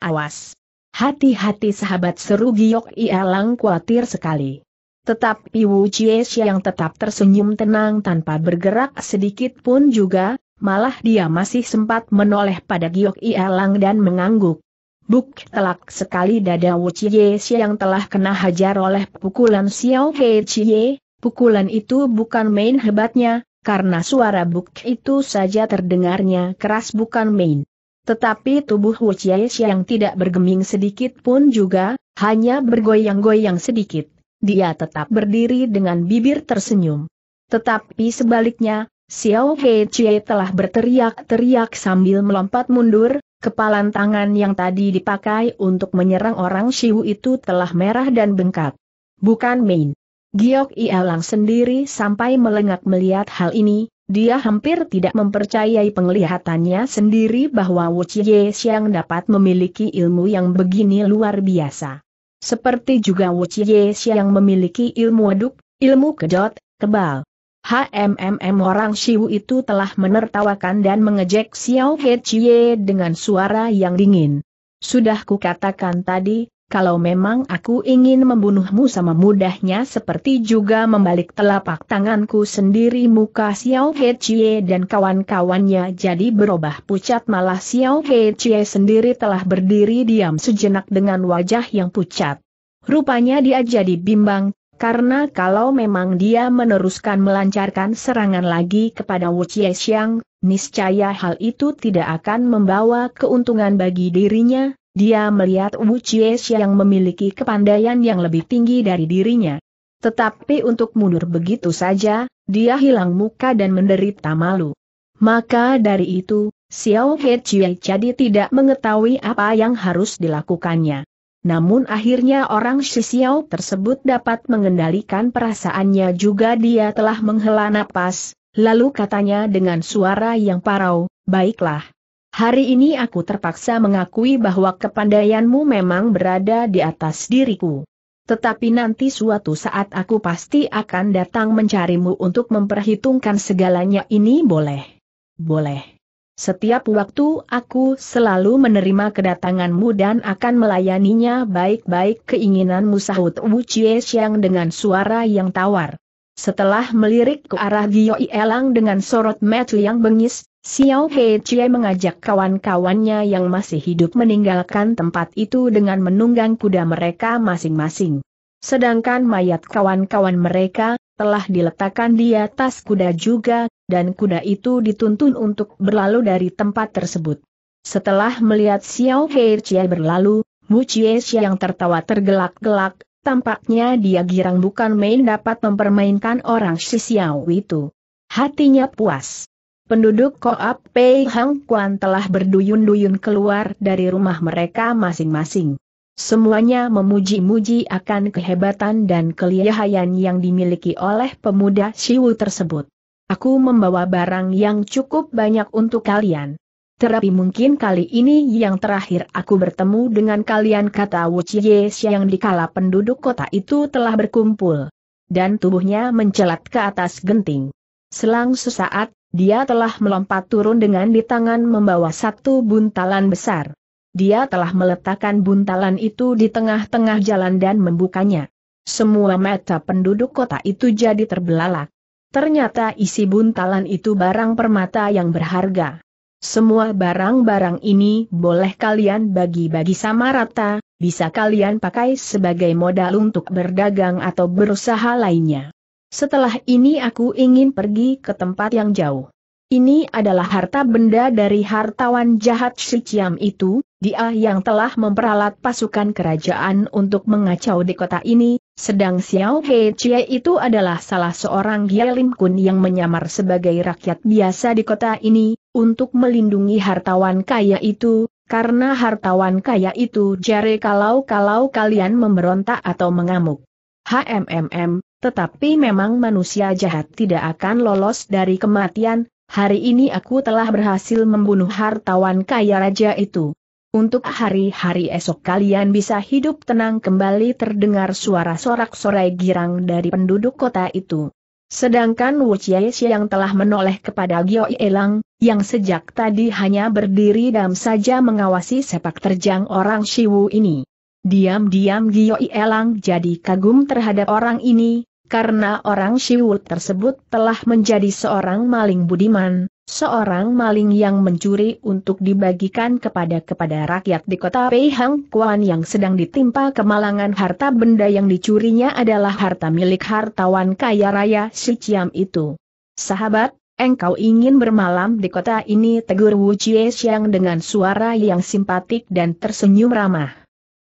Awas! Hati-hati sahabat seru Gio Elang khawatir sekali. Tetapi Wu Chiesh yang tetap tersenyum tenang tanpa bergerak sedikit pun juga, malah dia masih sempat menoleh pada Gio Elang dan mengangguk. Buk telak sekali dada Wu Chie yang telah kena hajar oleh pukulan Xiao Hei Chie, Pukulan itu bukan main hebatnya, karena suara buk itu saja terdengarnya keras bukan main. Tetapi tubuh Wu Chiaisha yang tidak bergeming sedikit pun juga, hanya bergoyang-goyang sedikit. Dia tetap berdiri dengan bibir tersenyum. Tetapi sebaliknya, Xiao Hei Chie telah berteriak-teriak sambil melompat mundur, kepalan tangan yang tadi dipakai untuk menyerang orang Xiu itu telah merah dan bengkak. Bukan main. Giok Ialang sendiri sampai melengak melihat hal ini, dia hampir tidak mempercayai penglihatannya sendiri bahwa Wu Chie Xiang dapat memiliki ilmu yang begini luar biasa. Seperti juga Wu Chie Xiang memiliki ilmu aduk, ilmu kedot, kebal. HMMM orang Shiwu itu telah menertawakan dan mengejek Xiao He Chie dengan suara yang dingin. Sudah kukatakan tadi, kalau memang aku ingin membunuhmu sama mudahnya seperti juga membalik telapak tanganku sendiri muka Xiao He Chie dan kawan-kawannya jadi berubah pucat malah Xiao He Chie sendiri telah berdiri diam sejenak dengan wajah yang pucat. Rupanya dia jadi bimbang, karena kalau memang dia meneruskan melancarkan serangan lagi kepada Wu Chie Xiang, niscaya hal itu tidak akan membawa keuntungan bagi dirinya, dia melihat Wu Chie yang memiliki kepandaian yang lebih tinggi dari dirinya. Tetapi untuk mundur begitu saja, dia hilang muka dan menderita malu. Maka dari itu, Xiao He Chie jadi tidak mengetahui apa yang harus dilakukannya. Namun akhirnya orang Xiao tersebut dapat mengendalikan perasaannya juga dia telah menghela napas, lalu katanya dengan suara yang parau, baiklah, Hari ini aku terpaksa mengakui bahwa kepandaianmu memang berada di atas diriku. Tetapi nanti suatu saat aku pasti akan datang mencarimu untuk memperhitungkan segalanya ini boleh. Boleh. Setiap waktu aku selalu menerima kedatanganmu dan akan melayaninya baik-baik keinginanmu sahut Wu Chie Xiang dengan suara yang tawar. Setelah melirik ke arah Gio Elang dengan sorot mata yang bengis, Xiao Hei Chie mengajak kawan-kawannya yang masih hidup meninggalkan tempat itu dengan menunggang kuda mereka masing-masing. Sedangkan mayat kawan-kawan mereka, telah diletakkan di atas kuda juga, dan kuda itu dituntun untuk berlalu dari tempat tersebut. Setelah melihat Xiao Hei Chie berlalu, Mu Chie yang tertawa tergelak-gelak, Tampaknya dia girang bukan main dapat mempermainkan orang Shisiao itu. Hatinya puas. Penduduk Koap Pei Hang Kuan telah berduyun-duyun keluar dari rumah mereka masing-masing. Semuanya memuji-muji akan kehebatan dan kelihayan yang dimiliki oleh pemuda Siwu tersebut. Aku membawa barang yang cukup banyak untuk kalian. Terapi mungkin kali ini yang terakhir aku bertemu dengan kalian kata Wu Chie yang dikala penduduk kota itu telah berkumpul. Dan tubuhnya mencelat ke atas genting. Selang sesaat, dia telah melompat turun dengan di tangan membawa satu buntalan besar. Dia telah meletakkan buntalan itu di tengah-tengah jalan dan membukanya. Semua mata penduduk kota itu jadi terbelalak. Ternyata isi buntalan itu barang permata yang berharga. Semua barang-barang ini boleh kalian bagi-bagi sama rata, bisa kalian pakai sebagai modal untuk berdagang atau berusaha lainnya. Setelah ini aku ingin pergi ke tempat yang jauh. Ini adalah harta benda dari hartawan jahat Shichiam itu, dia yang telah memperalat pasukan kerajaan untuk mengacau di kota ini, sedang Xiao He Chie itu adalah salah seorang Gyelim Kun yang menyamar sebagai rakyat biasa di kota ini, untuk melindungi hartawan kaya itu, karena hartawan kaya itu jare kalau-kalau kalian memberontak atau mengamuk. HMMM, tetapi memang manusia jahat tidak akan lolos dari kematian, hari ini aku telah berhasil membunuh hartawan kaya raja itu. Untuk hari-hari esok kalian bisa hidup tenang kembali terdengar suara sorak-sorai girang dari penduduk kota itu. Sedangkan Wu Chieshi yang telah menoleh kepada Gyo Elang, yang sejak tadi hanya berdiri dan saja mengawasi sepak terjang orang Shiwu ini. Diam-diam Gyo Elang jadi kagum terhadap orang ini, karena orang Shiwu tersebut telah menjadi seorang maling budiman, Seorang maling yang mencuri untuk dibagikan kepada kepada rakyat di kota Peihang Kuan yang sedang ditimpa kemalangan harta benda yang dicurinya adalah harta milik hartawan kaya raya si Ciam itu. Sahabat, engkau ingin bermalam di kota ini tegur Wu Chie Xiang dengan suara yang simpatik dan tersenyum ramah.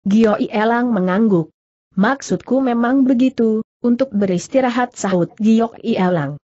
Gio Elang mengangguk. Maksudku memang begitu, untuk beristirahat sahut I Elang.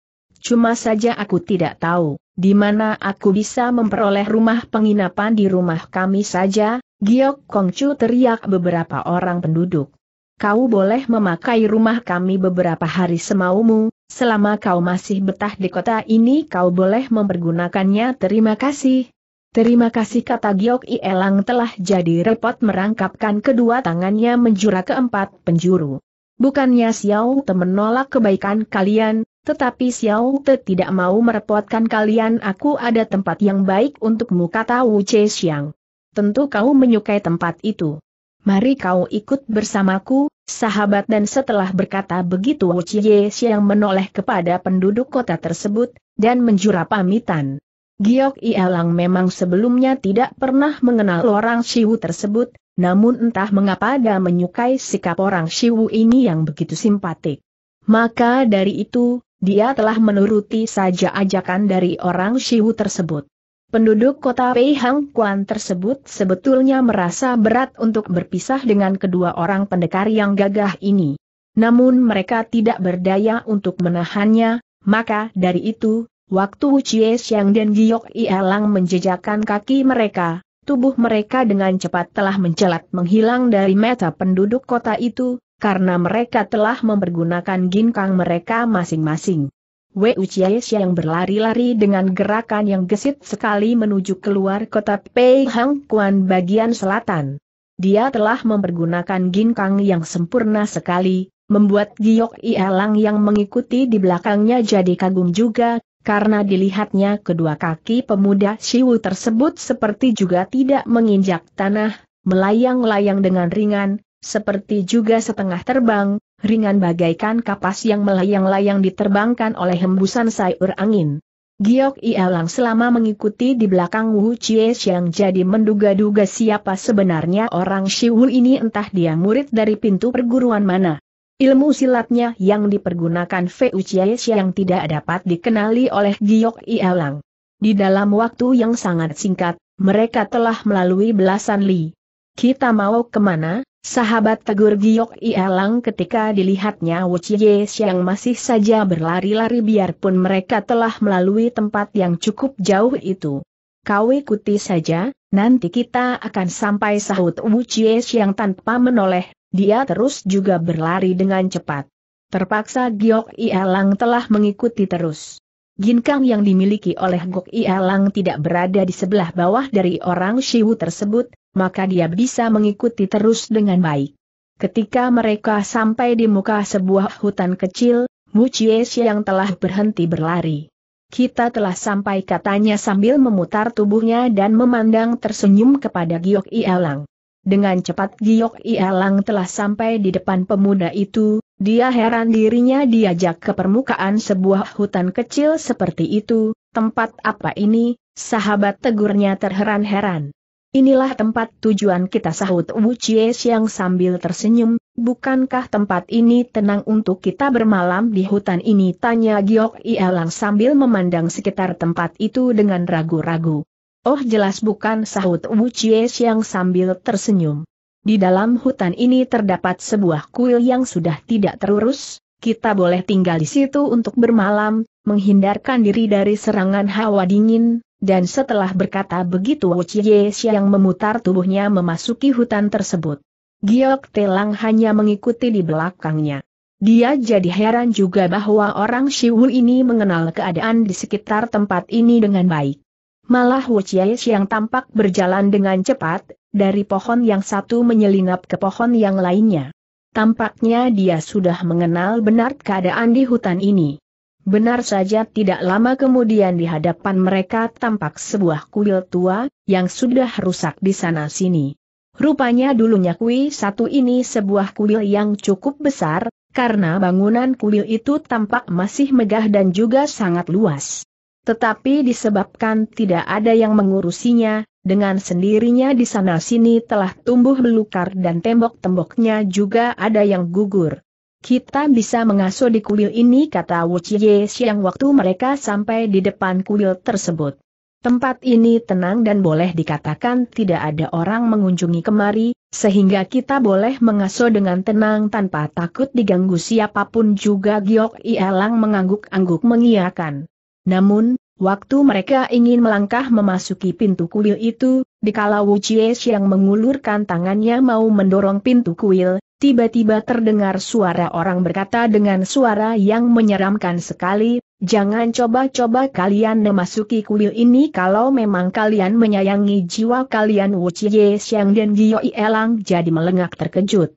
Cuma saja aku tidak tahu, di mana aku bisa memperoleh rumah penginapan di rumah kami saja, Giok Kongcu teriak beberapa orang penduduk. Kau boleh memakai rumah kami beberapa hari semaumu, selama kau masih betah di kota ini kau boleh mempergunakannya terima kasih. Terima kasih kata Giok Ielang telah jadi repot merangkapkan kedua tangannya menjura keempat penjuru. Bukannya Xiao temenolak kebaikan kalian, tetapi Xiao Te tidak mau merepotkan kalian aku ada tempat yang baik untukmu kata Wu Che Xiang. Tentu kau menyukai tempat itu. Mari kau ikut bersamaku, sahabat dan setelah berkata begitu Wu Che Xiang menoleh kepada penduduk kota tersebut, dan menjura pamitan. Giok Ialang memang sebelumnya tidak pernah mengenal orang siwu tersebut, namun entah mengapa dia menyukai sikap orang siwu ini yang begitu simpatik. Maka dari itu, dia telah menuruti saja ajakan dari orang Shiwu tersebut. Penduduk kota Pei Hang Kuan tersebut sebetulnya merasa berat untuk berpisah dengan kedua orang pendekar yang gagah ini. Namun mereka tidak berdaya untuk menahannya, maka dari itu, waktu Wu Chie Xiang dan Giok Lang menjejakkan kaki mereka, tubuh mereka dengan cepat telah mencelat menghilang dari mata penduduk kota itu, karena mereka telah mempergunakan ginkang mereka masing-masing. Wei Uchiaisha yang berlari-lari dengan gerakan yang gesit sekali menuju keluar kota Pei Hang Kuan bagian selatan. Dia telah mempergunakan ginkang yang sempurna sekali, membuat Giok Ielang yang mengikuti di belakangnya jadi kagum juga, karena dilihatnya kedua kaki pemuda Siwu tersebut seperti juga tidak menginjak tanah, melayang-layang dengan ringan, seperti juga setengah terbang, ringan bagaikan kapas yang melayang-layang diterbangkan oleh hembusan sayur angin. Giok Ialang selama mengikuti di belakang Wu Chie yang jadi menduga-duga siapa sebenarnya orang Shiwu ini entah dia murid dari pintu perguruan mana. Ilmu silatnya yang dipergunakan Fu Chie yang tidak dapat dikenali oleh Giok Ialang. Di dalam waktu yang sangat singkat, mereka telah melalui belasan li. Kita mau kemana? Sahabat tegur Giok Ialang ketika dilihatnya Wu Chie yang masih saja berlari-lari biarpun mereka telah melalui tempat yang cukup jauh itu. Kau ikuti saja, nanti kita akan sampai sahut Wu Chie yang tanpa menoleh, dia terus juga berlari dengan cepat. Terpaksa Giok Ialang telah mengikuti terus. Ginkang yang dimiliki oleh Gok Ialang tidak berada di sebelah bawah dari orang Shiwu tersebut, maka dia bisa mengikuti terus dengan baik. Ketika mereka sampai di muka sebuah hutan kecil, Mu Chie yang telah berhenti berlari. Kita telah sampai katanya sambil memutar tubuhnya dan memandang tersenyum kepada Giok Ialang. Dengan cepat Giok Ialang telah sampai di depan pemuda itu, dia heran dirinya diajak ke permukaan sebuah hutan kecil seperti itu, tempat apa ini, sahabat tegurnya terheran-heran. Inilah tempat tujuan kita sahut Wu Chie Xiang sambil tersenyum, bukankah tempat ini tenang untuk kita bermalam di hutan ini? Tanya Giok Ialang sambil memandang sekitar tempat itu dengan ragu-ragu. Oh jelas bukan sahut Wu Chie Xiang sambil tersenyum. Di dalam hutan ini terdapat sebuah kuil yang sudah tidak terurus, kita boleh tinggal di situ untuk bermalam, menghindarkan diri dari serangan hawa dingin, dan setelah berkata begitu Wu Chie yang memutar tubuhnya memasuki hutan tersebut. Giok Telang hanya mengikuti di belakangnya. Dia jadi heran juga bahwa orang Shiwu ini mengenal keadaan di sekitar tempat ini dengan baik. Malah Wu Chie yang tampak berjalan dengan cepat, dari pohon yang satu menyelinap ke pohon yang lainnya. Tampaknya dia sudah mengenal benar keadaan di hutan ini. Benar saja tidak lama kemudian di hadapan mereka tampak sebuah kuil tua, yang sudah rusak di sana-sini. Rupanya dulunya kuil satu ini sebuah kuil yang cukup besar, karena bangunan kuil itu tampak masih megah dan juga sangat luas. Tetapi disebabkan tidak ada yang mengurusinya, dengan sendirinya di sana-sini telah tumbuh belukar dan tembok-temboknya juga ada yang gugur. Kita bisa mengasuh di kuil ini kata Wu Chie Xiang waktu mereka sampai di depan kuil tersebut. Tempat ini tenang dan boleh dikatakan tidak ada orang mengunjungi kemari, sehingga kita boleh mengasuh dengan tenang tanpa takut diganggu siapapun juga Giok Ielang mengangguk-angguk mengiakan. Namun, waktu mereka ingin melangkah memasuki pintu kuil itu, dikala Wu Chie Xiang mengulurkan tangannya mau mendorong pintu kuil, tiba-tiba terdengar suara orang berkata dengan suara yang menyeramkan sekali, jangan coba-coba kalian memasuki kuil ini kalau memang kalian menyayangi jiwa kalian Wu Chie Xiang dan Gio Elang jadi melengak terkejut.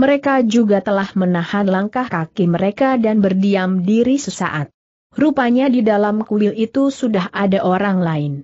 Mereka juga telah menahan langkah kaki mereka dan berdiam diri sesaat. Rupanya di dalam kuil itu sudah ada orang lain.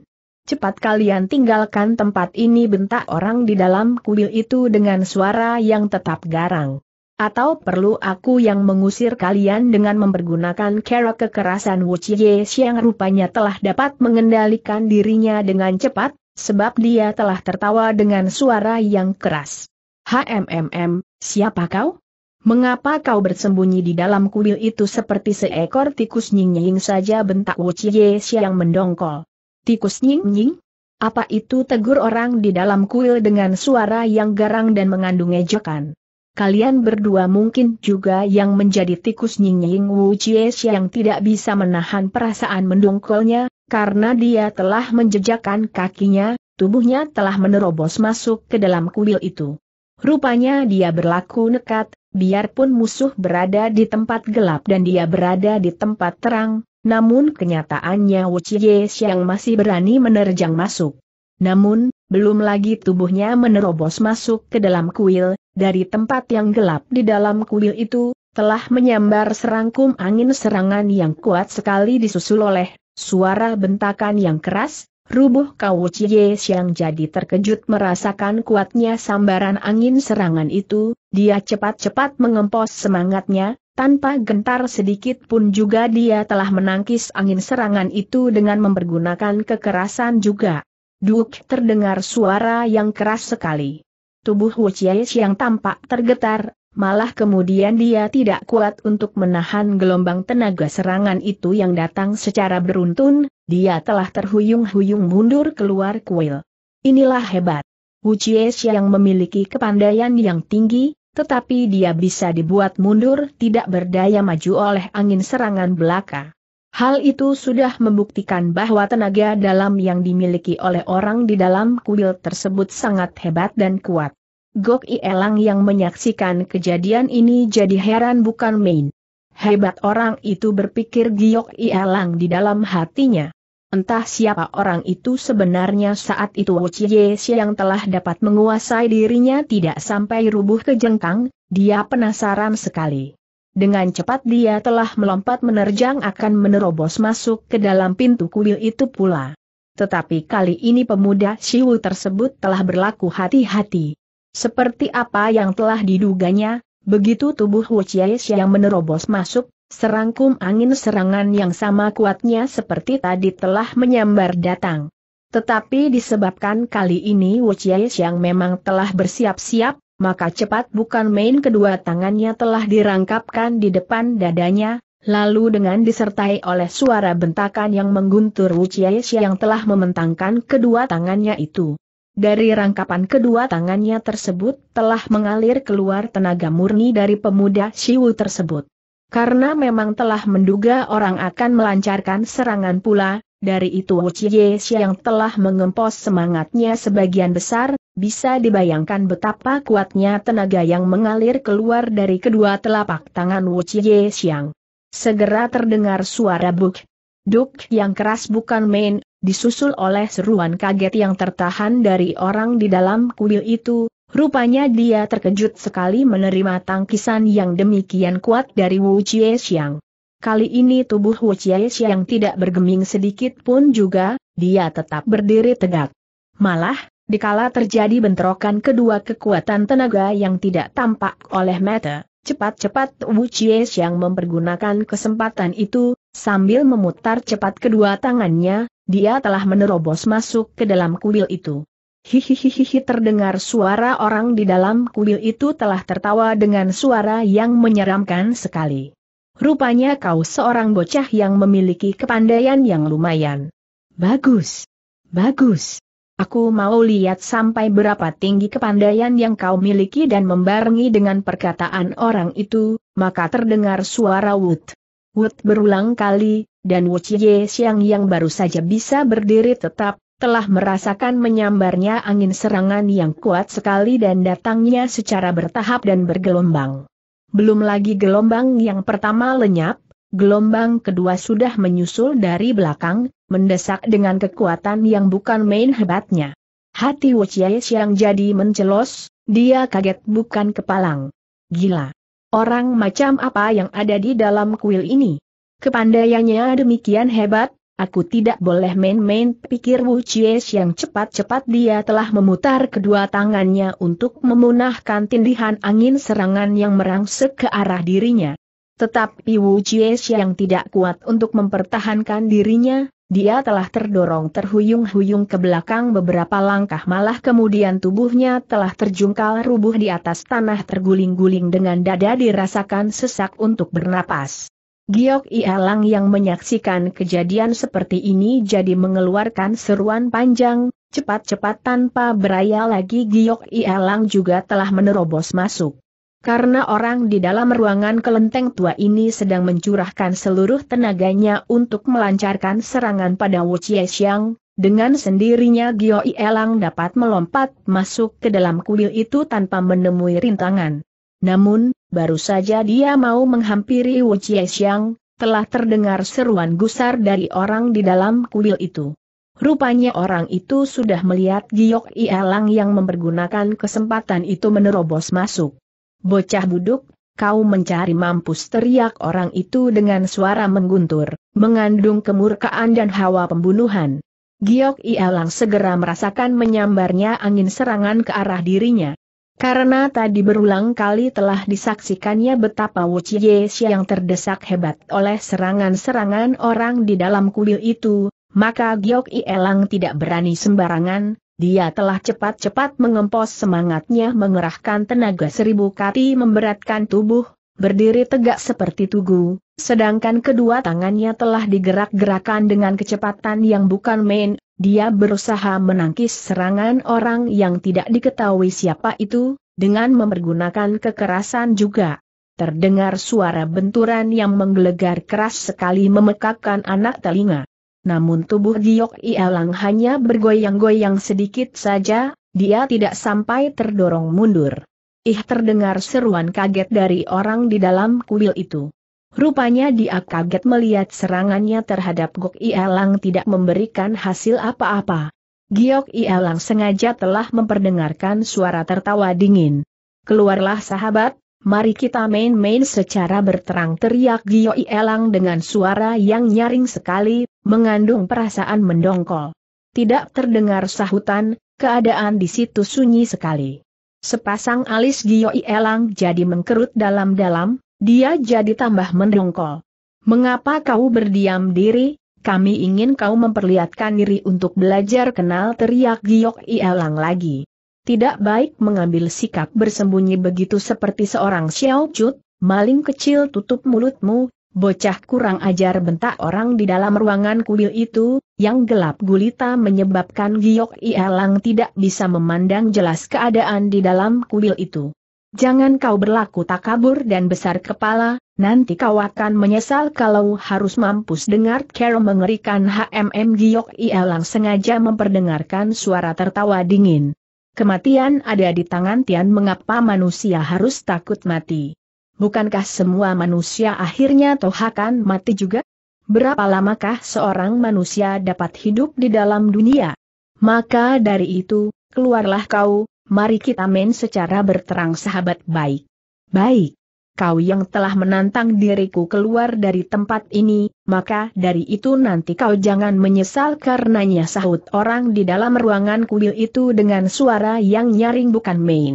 Cepat kalian tinggalkan tempat ini bentak orang di dalam kuil itu dengan suara yang tetap garang. Atau perlu aku yang mengusir kalian dengan mempergunakan cara kekerasan Wu Chie yang rupanya telah dapat mengendalikan dirinya dengan cepat, sebab dia telah tertawa dengan suara yang keras. HMMM, siapa kau? Mengapa kau bersembunyi di dalam kuil itu seperti seekor tikus nying-nying saja bentak Wu Chie yang mendongkol? Tikus nying-nying? Apa itu tegur orang di dalam kuil dengan suara yang garang dan mengandung ejekan? Kalian berdua mungkin juga yang menjadi tikus nying-nying Wu Chie yang tidak bisa menahan perasaan mendongkolnya, karena dia telah menjejakkan kakinya, tubuhnya telah menerobos masuk ke dalam kuil itu. Rupanya dia berlaku nekat, biarpun musuh berada di tempat gelap dan dia berada di tempat terang, namun kenyataannya Wu Chie Xiang masih berani menerjang masuk. Namun, belum lagi tubuhnya menerobos masuk ke dalam kuil, dari tempat yang gelap di dalam kuil itu, telah menyambar serangkum angin serangan yang kuat sekali disusul oleh suara bentakan yang keras, rubuh Kau Chie Xiang jadi terkejut merasakan kuatnya sambaran angin serangan itu, dia cepat-cepat mengempos semangatnya, tanpa gentar sedikit pun juga dia telah menangkis angin serangan itu dengan mempergunakan kekerasan juga. Duk terdengar suara yang keras sekali. Tubuh Wu yang tampak tergetar, malah kemudian dia tidak kuat untuk menahan gelombang tenaga serangan itu yang datang secara beruntun, dia telah terhuyung-huyung mundur keluar kuil. Inilah hebat. Wu yang memiliki kepandaian yang tinggi, tetapi dia bisa dibuat mundur tidak berdaya maju oleh angin serangan belaka. Hal itu sudah membuktikan bahwa tenaga dalam yang dimiliki oleh orang di dalam kuil tersebut sangat hebat dan kuat. Gok ielang yang menyaksikan kejadian ini jadi heran bukan main. Hebat orang itu berpikir Giok ielang di dalam hatinya. Entah siapa orang itu sebenarnya saat itu Wu Chiyesi yang telah dapat menguasai dirinya tidak sampai rubuh ke jengkang, dia penasaran sekali. Dengan cepat dia telah melompat menerjang akan menerobos masuk ke dalam pintu kuil itu pula. Tetapi kali ini pemuda Siwu tersebut telah berlaku hati-hati. Seperti apa yang telah diduganya, begitu tubuh Wu Chiyesi yang menerobos masuk, Serangkum angin serangan yang sama kuatnya seperti tadi telah menyambar datang. Tetapi disebabkan kali ini Wu yang memang telah bersiap-siap, maka cepat bukan main kedua tangannya telah dirangkapkan di depan dadanya, lalu dengan disertai oleh suara bentakan yang mengguntur Wu yang telah mementangkan kedua tangannya itu. Dari rangkapan kedua tangannya tersebut telah mengalir keluar tenaga murni dari pemuda Shiwu tersebut. Karena memang telah menduga orang akan melancarkan serangan pula, dari itu Wu Wuchie yang telah mengempos semangatnya sebagian besar, bisa dibayangkan betapa kuatnya tenaga yang mengalir keluar dari kedua telapak tangan Wuchie Xiang. Segera terdengar suara buk. Duk yang keras bukan main, disusul oleh seruan kaget yang tertahan dari orang di dalam kuil itu, Rupanya dia terkejut sekali menerima tangkisan yang demikian kuat dari Wu Chie Xiang. Kali ini tubuh Wu Chie Xiang tidak bergeming sedikit pun juga, dia tetap berdiri tegak. Malah, dikala terjadi bentrokan kedua kekuatan tenaga yang tidak tampak oleh mata, cepat-cepat Wu Chie Xiang mempergunakan kesempatan itu, sambil memutar cepat kedua tangannya, dia telah menerobos masuk ke dalam kuil itu. Hihihihihi, terdengar suara orang di dalam kuil itu telah tertawa dengan suara yang menyeramkan sekali. Rupanya kau seorang bocah yang memiliki kepandaian yang lumayan. Bagus. Bagus. Aku mau lihat sampai berapa tinggi kepandaian yang kau miliki dan membarengi dengan perkataan orang itu, maka terdengar suara Wood. Wood berulang kali, dan Wu Chie Xiang yang baru saja bisa berdiri tetap telah merasakan menyambarnya angin serangan yang kuat sekali dan datangnya secara bertahap dan bergelombang. Belum lagi gelombang yang pertama lenyap, gelombang kedua sudah menyusul dari belakang, mendesak dengan kekuatan yang bukan main hebatnya. Hati Wuchie yang jadi mencelos, dia kaget bukan kepalang. Gila. Orang macam apa yang ada di dalam kuil ini? Kepandaiannya demikian hebat, Aku tidak boleh main-main, pikir Wu Chies yang cepat-cepat dia telah memutar kedua tangannya untuk memunahkan tindihan angin serangan yang merangsek ke arah dirinya. Tetapi Wu Chies yang tidak kuat untuk mempertahankan dirinya, dia telah terdorong terhuyung-huyung ke belakang beberapa langkah malah kemudian tubuhnya telah terjungkal rubuh di atas tanah terguling-guling dengan dada dirasakan sesak untuk bernapas. Giok Ialang yang menyaksikan kejadian seperti ini jadi mengeluarkan seruan panjang, cepat-cepat tanpa beraya lagi Giok Ialang juga telah menerobos masuk. Karena orang di dalam ruangan kelenteng tua ini sedang mencurahkan seluruh tenaganya untuk melancarkan serangan pada Wu Chie Xiang, dengan sendirinya Giok Ialang dapat melompat masuk ke dalam kuil itu tanpa menemui rintangan. Namun, baru saja dia mau menghampiri Wu Xiang, telah terdengar seruan gusar dari orang di dalam kuil itu. Rupanya orang itu sudah melihat Giok Ialang yang mempergunakan kesempatan itu menerobos masuk. Bocah buduk, kau mencari mampus teriak orang itu dengan suara mengguntur, mengandung kemurkaan dan hawa pembunuhan. Giok Ialang segera merasakan menyambarnya angin serangan ke arah dirinya. Karena tadi berulang kali telah disaksikannya betapa Wu Chie yang terdesak hebat oleh serangan-serangan orang di dalam kuil itu, maka Giok Elang tidak berani sembarangan, dia telah cepat-cepat mengempos semangatnya mengerahkan tenaga seribu kati memberatkan tubuh, berdiri tegak seperti tugu, Sedangkan kedua tangannya telah digerak-gerakan dengan kecepatan yang bukan main, dia berusaha menangkis serangan orang yang tidak diketahui siapa itu, dengan mempergunakan kekerasan juga. Terdengar suara benturan yang menggelegar keras sekali memekakkan anak telinga. Namun tubuh Giok Ialang hanya bergoyang-goyang sedikit saja, dia tidak sampai terdorong mundur. Ih terdengar seruan kaget dari orang di dalam kuil itu. Rupanya dia kaget melihat serangannya terhadap Gok Ielang tidak memberikan hasil apa-apa. Giok Ielang sengaja telah memperdengarkan suara tertawa dingin. Keluarlah sahabat, mari kita main-main secara berterang teriak Giok Ielang dengan suara yang nyaring sekali, mengandung perasaan mendongkol. Tidak terdengar sahutan, keadaan di situ sunyi sekali. Sepasang alis Giok Ielang jadi mengkerut dalam-dalam, dia jadi tambah mendongkol. Mengapa kau berdiam diri? Kami ingin kau memperlihatkan diri untuk belajar kenal teriak Giok Ialang lagi. Tidak baik mengambil sikap bersembunyi begitu seperti seorang Xiao Cut, maling kecil tutup mulutmu, bocah kurang ajar bentak orang di dalam ruangan kuil itu, yang gelap gulita menyebabkan Giok Ialang tidak bisa memandang jelas keadaan di dalam kuil itu. Jangan kau berlaku takabur dan besar kepala, nanti kau akan menyesal kalau harus mampus dengar Carol mengerikan HMM Giok langsung sengaja memperdengarkan suara tertawa dingin. Kematian ada di tangan Tian mengapa manusia harus takut mati? Bukankah semua manusia akhirnya toh akan mati juga? Berapa lamakah seorang manusia dapat hidup di dalam dunia? Maka dari itu, keluarlah kau, mari kita main secara berterang sahabat baik. Baik. Kau yang telah menantang diriku keluar dari tempat ini, maka dari itu nanti kau jangan menyesal karenanya sahut orang di dalam ruangan kuil itu dengan suara yang nyaring bukan main.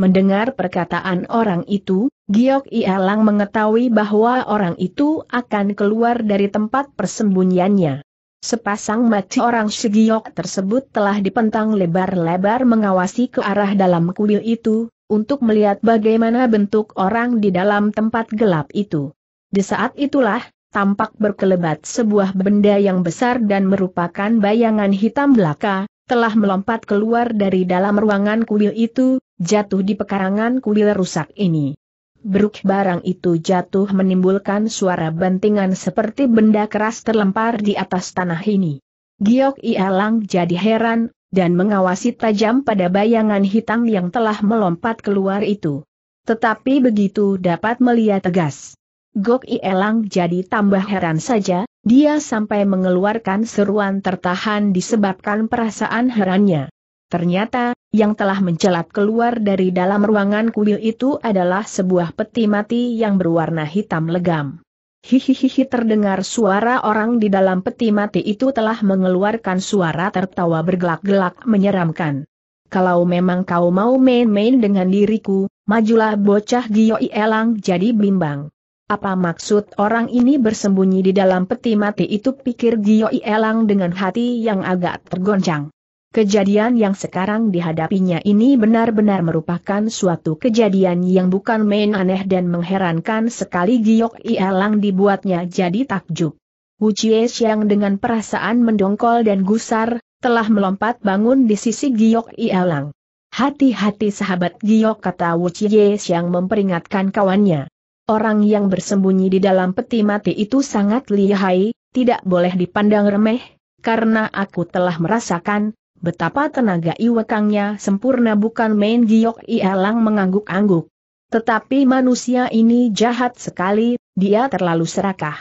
Mendengar perkataan orang itu, Giok Ialang mengetahui bahwa orang itu akan keluar dari tempat persembunyiannya. Sepasang mati orang Shigiok tersebut telah dipentang lebar-lebar mengawasi ke arah dalam kuil itu, untuk melihat bagaimana bentuk orang di dalam tempat gelap itu. Di saat itulah, tampak berkelebat sebuah benda yang besar dan merupakan bayangan hitam belaka, telah melompat keluar dari dalam ruangan kuil itu, jatuh di pekarangan kuil rusak ini. Beruk barang itu jatuh menimbulkan suara bentingan seperti benda keras terlempar di atas tanah ini. Giok Ialang jadi heran, dan mengawasi tajam pada bayangan hitam yang telah melompat keluar itu. Tetapi begitu dapat melihat tegas. Gok Ielang jadi tambah heran saja, dia sampai mengeluarkan seruan tertahan disebabkan perasaan herannya. Ternyata, yang telah mencelat keluar dari dalam ruangan kuil itu adalah sebuah peti mati yang berwarna hitam legam. Hihihihi terdengar suara orang di dalam peti mati itu telah mengeluarkan suara tertawa bergelak-gelak menyeramkan. Kalau memang kau mau main-main dengan diriku, majulah bocah Gioi Elang jadi bimbang. Apa maksud orang ini bersembunyi di dalam peti mati itu pikir Gioi Elang dengan hati yang agak tergoncang. Kejadian yang sekarang dihadapinya ini benar-benar merupakan suatu kejadian yang bukan main aneh dan mengherankan sekali Giok Ielang dibuatnya jadi takjub. Wu Chie Xiang dengan perasaan mendongkol dan gusar, telah melompat bangun di sisi Giok Ielang. Hati-hati sahabat Giok kata Wu Chie Xiang memperingatkan kawannya. Orang yang bersembunyi di dalam peti mati itu sangat lihai, tidak boleh dipandang remeh, karena aku telah merasakan, Betapa tenaga iwekangnya sempurna bukan main giok ialang mengangguk-angguk. Tetapi manusia ini jahat sekali, dia terlalu serakah.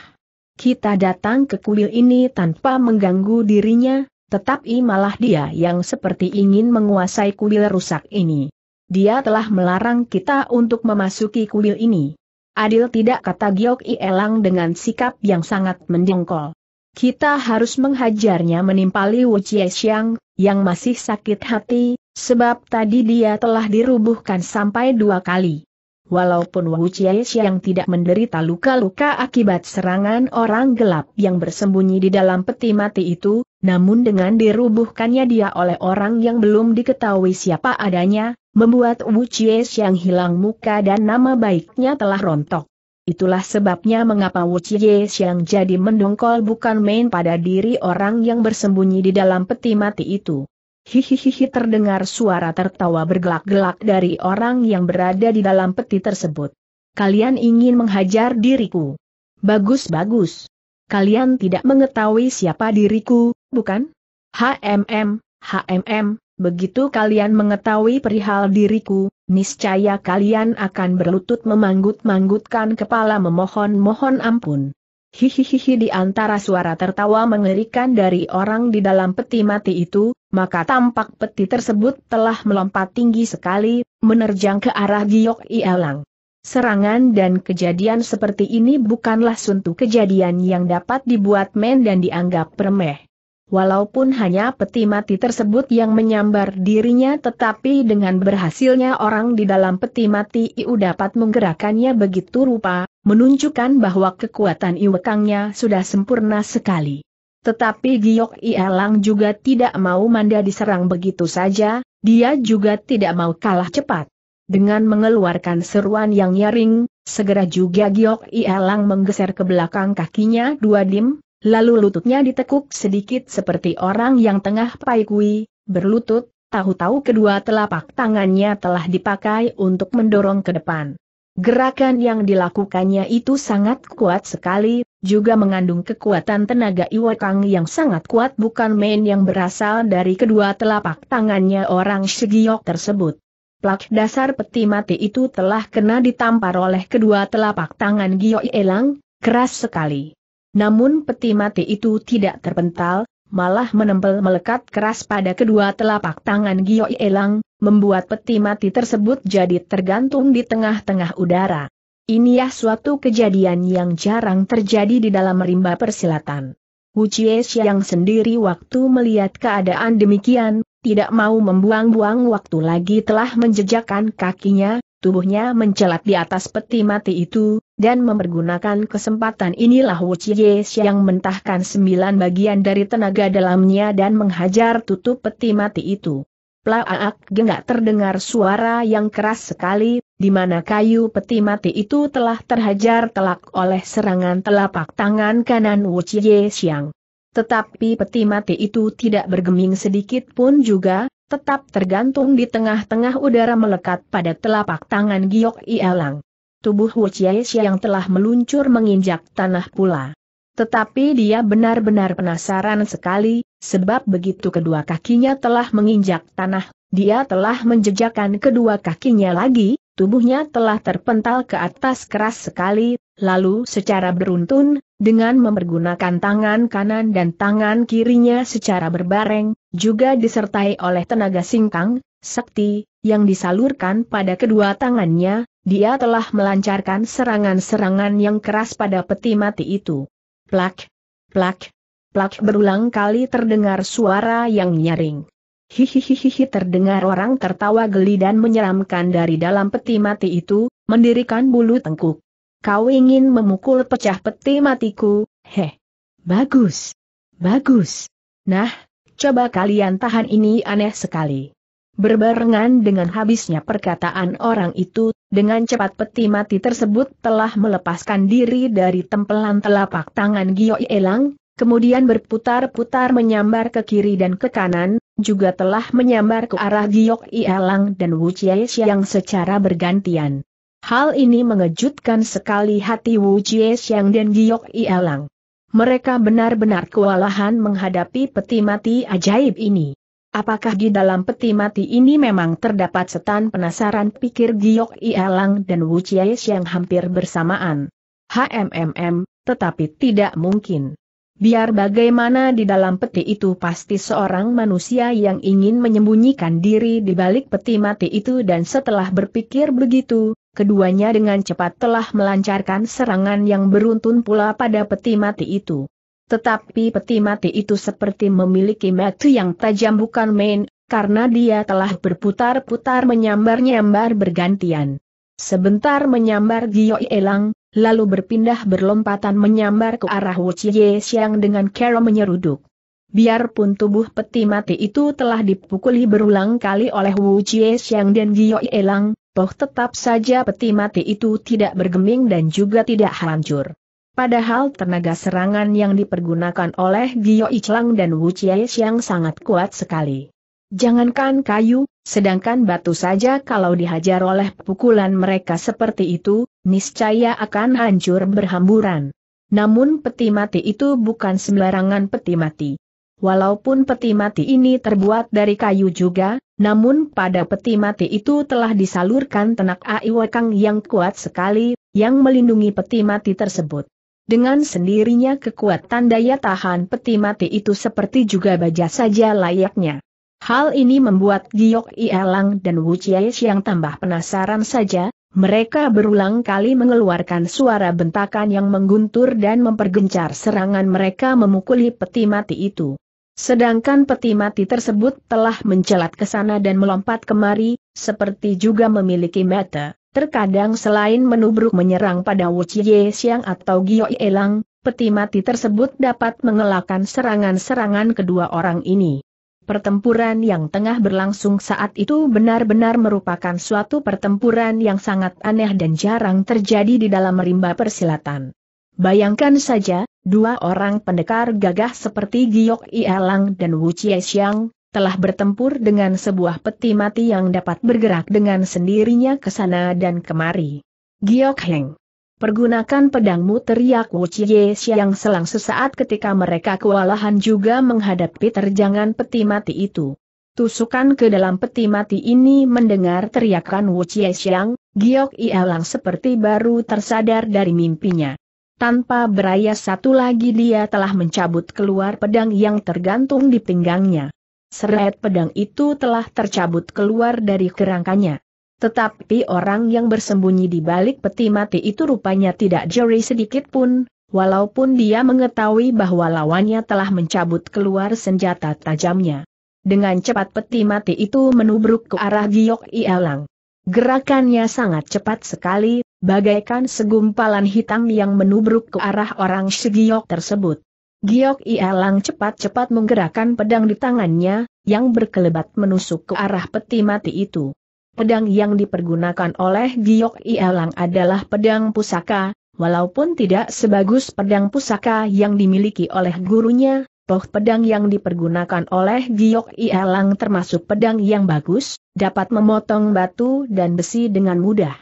Kita datang ke kuil ini tanpa mengganggu dirinya, tetapi malah dia yang seperti ingin menguasai kuil rusak ini. Dia telah melarang kita untuk memasuki kuil ini. Adil tidak kata Giok Ielang dengan sikap yang sangat mendengkol. Kita harus menghajarnya menimpali Wu Xiang, yang masih sakit hati, sebab tadi dia telah dirubuhkan sampai dua kali. Walaupun Wu Xiang tidak menderita luka-luka akibat serangan orang gelap yang bersembunyi di dalam peti mati itu, namun dengan dirubuhkannya dia oleh orang yang belum diketahui siapa adanya, membuat Wu Xiang hilang muka dan nama baiknya telah rontok. Itulah sebabnya mengapa Wu Chie Xiang jadi mendongkol bukan main pada diri orang yang bersembunyi di dalam peti mati itu. Hihihihi terdengar suara tertawa bergelak-gelak dari orang yang berada di dalam peti tersebut. Kalian ingin menghajar diriku? Bagus-bagus. Kalian tidak mengetahui siapa diriku, bukan? HMM, HMM, begitu kalian mengetahui perihal diriku, niscaya kalian akan berlutut memanggut-manggutkan kepala memohon-mohon ampun. Hihihihi di antara suara tertawa mengerikan dari orang di dalam peti mati itu, maka tampak peti tersebut telah melompat tinggi sekali, menerjang ke arah Giok Ielang. Serangan dan kejadian seperti ini bukanlah suntu kejadian yang dapat dibuat men dan dianggap remeh. Walaupun hanya peti mati tersebut yang menyambar dirinya tetapi dengan berhasilnya orang di dalam peti mati Iu dapat menggerakkannya begitu rupa, menunjukkan bahwa kekuatan Iwekangnya sudah sempurna sekali. Tetapi Giok Ielang juga tidak mau manda diserang begitu saja, dia juga tidak mau kalah cepat. Dengan mengeluarkan seruan yang nyaring, segera juga Giok Ielang menggeser ke belakang kakinya dua dim, Lalu lututnya ditekuk sedikit seperti orang yang tengah paikui, berlutut, tahu-tahu kedua telapak tangannya telah dipakai untuk mendorong ke depan. Gerakan yang dilakukannya itu sangat kuat sekali, juga mengandung kekuatan tenaga Iwakang yang sangat kuat bukan main yang berasal dari kedua telapak tangannya orang Shigiok tersebut. Plak dasar peti mati itu telah kena ditampar oleh kedua telapak tangan Gio Elang, keras sekali. Namun peti mati itu tidak terpental, malah menempel melekat keras pada kedua telapak tangan Gio Elang, membuat peti mati tersebut jadi tergantung di tengah-tengah udara. Ini ya suatu kejadian yang jarang terjadi di dalam rimba persilatan. Wu Chie yang sendiri waktu melihat keadaan demikian, tidak mau membuang-buang waktu lagi telah menjejakkan kakinya, tubuhnya mencelat di atas peti mati itu, dan mempergunakan kesempatan inilah Wu Chie yang mentahkan sembilan bagian dari tenaga dalamnya dan menghajar tutup peti mati itu. Plaak genggak terdengar suara yang keras sekali, di mana kayu peti mati itu telah terhajar telak oleh serangan telapak tangan kanan Wu Chie yang. Tetapi peti mati itu tidak bergeming sedikit pun juga, tetap tergantung di tengah-tengah udara melekat pada telapak tangan Giok Ialang. Tubuh Wu Chie yang telah meluncur menginjak tanah pula. Tetapi dia benar-benar penasaran sekali, sebab begitu kedua kakinya telah menginjak tanah, dia telah menjejakkan kedua kakinya lagi, tubuhnya telah terpental ke atas keras sekali, lalu secara beruntun, dengan mempergunakan tangan kanan dan tangan kirinya secara berbareng, juga disertai oleh tenaga singkang, sakti, yang disalurkan pada kedua tangannya, dia telah melancarkan serangan-serangan yang keras pada peti mati itu. Plak, plak, plak berulang kali terdengar suara yang nyaring. Hihihihihi terdengar orang tertawa geli dan menyeramkan dari dalam peti mati itu, mendirikan bulu tengkuk. Kau ingin memukul pecah peti matiku, heh. Bagus. Bagus. Nah, coba kalian tahan ini aneh sekali. Berbarengan dengan habisnya perkataan orang itu, dengan cepat peti mati tersebut telah melepaskan diri dari tempelan telapak tangan Gio Elang, kemudian berputar-putar menyambar ke kiri dan ke kanan, juga telah menyambar ke arah Gio Elang dan Wu Chie yang secara bergantian. Hal ini mengejutkan sekali hati Wu Jie Xiang dan Giok Ialang. Mereka benar-benar kewalahan menghadapi peti mati ajaib ini. Apakah di dalam peti mati ini memang terdapat setan penasaran pikir Giok Ialang dan Wu Jie Xiang hampir bersamaan. HMMM, tetapi tidak mungkin. Biar bagaimana di dalam peti itu pasti seorang manusia yang ingin menyembunyikan diri di balik peti mati itu dan setelah berpikir begitu, keduanya dengan cepat telah melancarkan serangan yang beruntun pula pada peti mati itu. Tetapi peti mati itu seperti memiliki mata yang tajam bukan main, karena dia telah berputar-putar menyambar-nyambar bergantian. Sebentar menyambar Gio Elang, lalu berpindah berlompatan menyambar ke arah Wu Chie Xiang dengan kera menyeruduk. Biarpun tubuh peti mati itu telah dipukuli berulang kali oleh Wu Chie Xiang dan Gio Elang, toh tetap saja peti mati itu tidak bergeming dan juga tidak hancur. Padahal tenaga serangan yang dipergunakan oleh Gio Ichlang dan Wu Chies yang sangat kuat sekali. Jangankan kayu, sedangkan batu saja kalau dihajar oleh pukulan mereka seperti itu, niscaya akan hancur berhamburan. Namun peti mati itu bukan sembarangan peti mati. Walaupun peti mati ini terbuat dari kayu juga, namun pada peti mati itu telah disalurkan tenak Aiwakang yang kuat sekali, yang melindungi peti mati tersebut. Dengan sendirinya kekuatan daya tahan peti mati itu seperti juga baja saja layaknya. Hal ini membuat Giok Ielang dan Wu Chiesh yang tambah penasaran saja, mereka berulang kali mengeluarkan suara bentakan yang mengguntur dan mempergencar serangan mereka memukuli peti mati itu. Sedangkan peti mati tersebut telah mencelat ke sana dan melompat kemari, seperti juga memiliki mata. Terkadang selain menubruk menyerang pada Wu Chie Xiang atau Gio Elang, peti mati tersebut dapat mengelakkan serangan-serangan kedua orang ini. Pertempuran yang tengah berlangsung saat itu benar-benar merupakan suatu pertempuran yang sangat aneh dan jarang terjadi di dalam rimba persilatan. Bayangkan saja, dua orang pendekar gagah seperti Giok Ialang dan Wu Chiexiang, telah bertempur dengan sebuah peti mati yang dapat bergerak dengan sendirinya ke sana dan kemari. Giok Heng. Pergunakan pedangmu teriak Wu Shiang selang sesaat ketika mereka kewalahan juga menghadapi terjangan peti mati itu. Tusukan ke dalam peti mati ini mendengar teriakan Wu Chiexiang, Giok Ialang seperti baru tersadar dari mimpinya. Tanpa beraya satu lagi dia telah mencabut keluar pedang yang tergantung di pinggangnya. Seret pedang itu telah tercabut keluar dari kerangkanya. Tetapi orang yang bersembunyi di balik peti mati itu rupanya tidak jeri sedikit pun, walaupun dia mengetahui bahwa lawannya telah mencabut keluar senjata tajamnya. Dengan cepat peti mati itu menubruk ke arah Giok Ialang. Gerakannya sangat cepat sekali, bagaikan segumpalan hitam yang menubruk ke arah orang Shigiok tersebut. Giok Ialang cepat-cepat menggerakkan pedang di tangannya, yang berkelebat menusuk ke arah peti mati itu. Pedang yang dipergunakan oleh Giok Ialang adalah pedang pusaka, walaupun tidak sebagus pedang pusaka yang dimiliki oleh gurunya, Toh pedang yang dipergunakan oleh Giok Ialang termasuk pedang yang bagus, dapat memotong batu dan besi dengan mudah.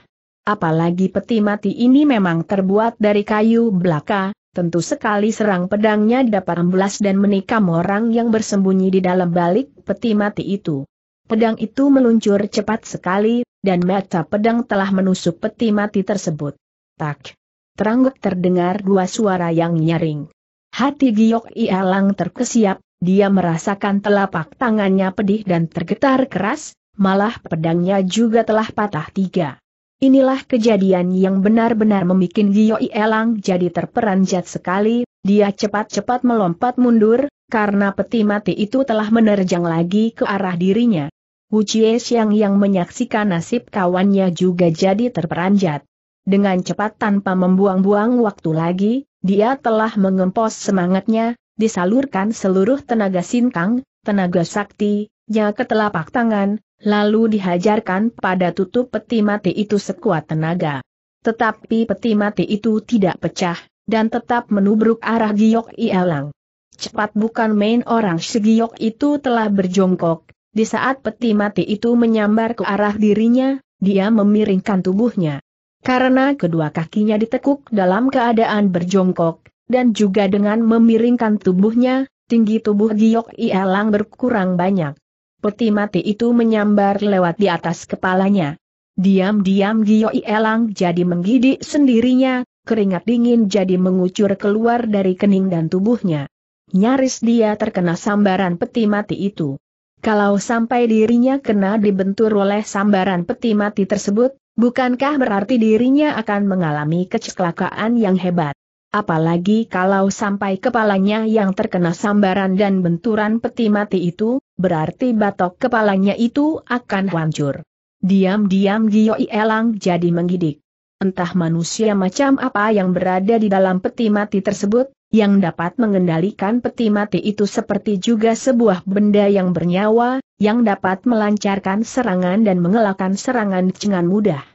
Apalagi peti mati ini memang terbuat dari kayu belaka, tentu sekali serang pedangnya dapat amblas dan menikam orang yang bersembunyi di dalam balik peti mati itu. Pedang itu meluncur cepat sekali, dan mata pedang telah menusuk peti mati tersebut. Tak. Terangguk terdengar dua suara yang nyaring. Hati Giok Ialang terkesiap, dia merasakan telapak tangannya pedih dan tergetar keras, malah pedangnya juga telah patah tiga. Inilah kejadian yang benar-benar membuat Gio Elang jadi terperanjat sekali, dia cepat-cepat melompat mundur, karena peti mati itu telah menerjang lagi ke arah dirinya. Wu Chie Xiang yang menyaksikan nasib kawannya juga jadi terperanjat. Dengan cepat tanpa membuang-buang waktu lagi, dia telah mengempos semangatnya, disalurkan seluruh tenaga sinkang, tenaga sakti, nya ke telapak tangan, lalu dihajarkan pada tutup peti mati itu sekuat tenaga. Tetapi peti mati itu tidak pecah, dan tetap menubruk arah Giok Ialang. Cepat bukan main orang si Giok itu telah berjongkok, di saat peti mati itu menyambar ke arah dirinya, dia memiringkan tubuhnya. Karena kedua kakinya ditekuk dalam keadaan berjongkok, dan juga dengan memiringkan tubuhnya, tinggi tubuh Giok Ialang berkurang banyak peti mati itu menyambar lewat di atas kepalanya. Diam-diam Gioi Elang jadi menggidik sendirinya, keringat dingin jadi mengucur keluar dari kening dan tubuhnya. Nyaris dia terkena sambaran peti mati itu. Kalau sampai dirinya kena dibentur oleh sambaran peti mati tersebut, bukankah berarti dirinya akan mengalami kecelakaan yang hebat? Apalagi kalau sampai kepalanya yang terkena sambaran dan benturan peti mati itu, berarti batok kepalanya itu akan hancur. Diam-diam Gioi Elang jadi menggidik. Entah manusia macam apa yang berada di dalam peti mati tersebut, yang dapat mengendalikan peti mati itu seperti juga sebuah benda yang bernyawa, yang dapat melancarkan serangan dan mengelakkan serangan dengan mudah.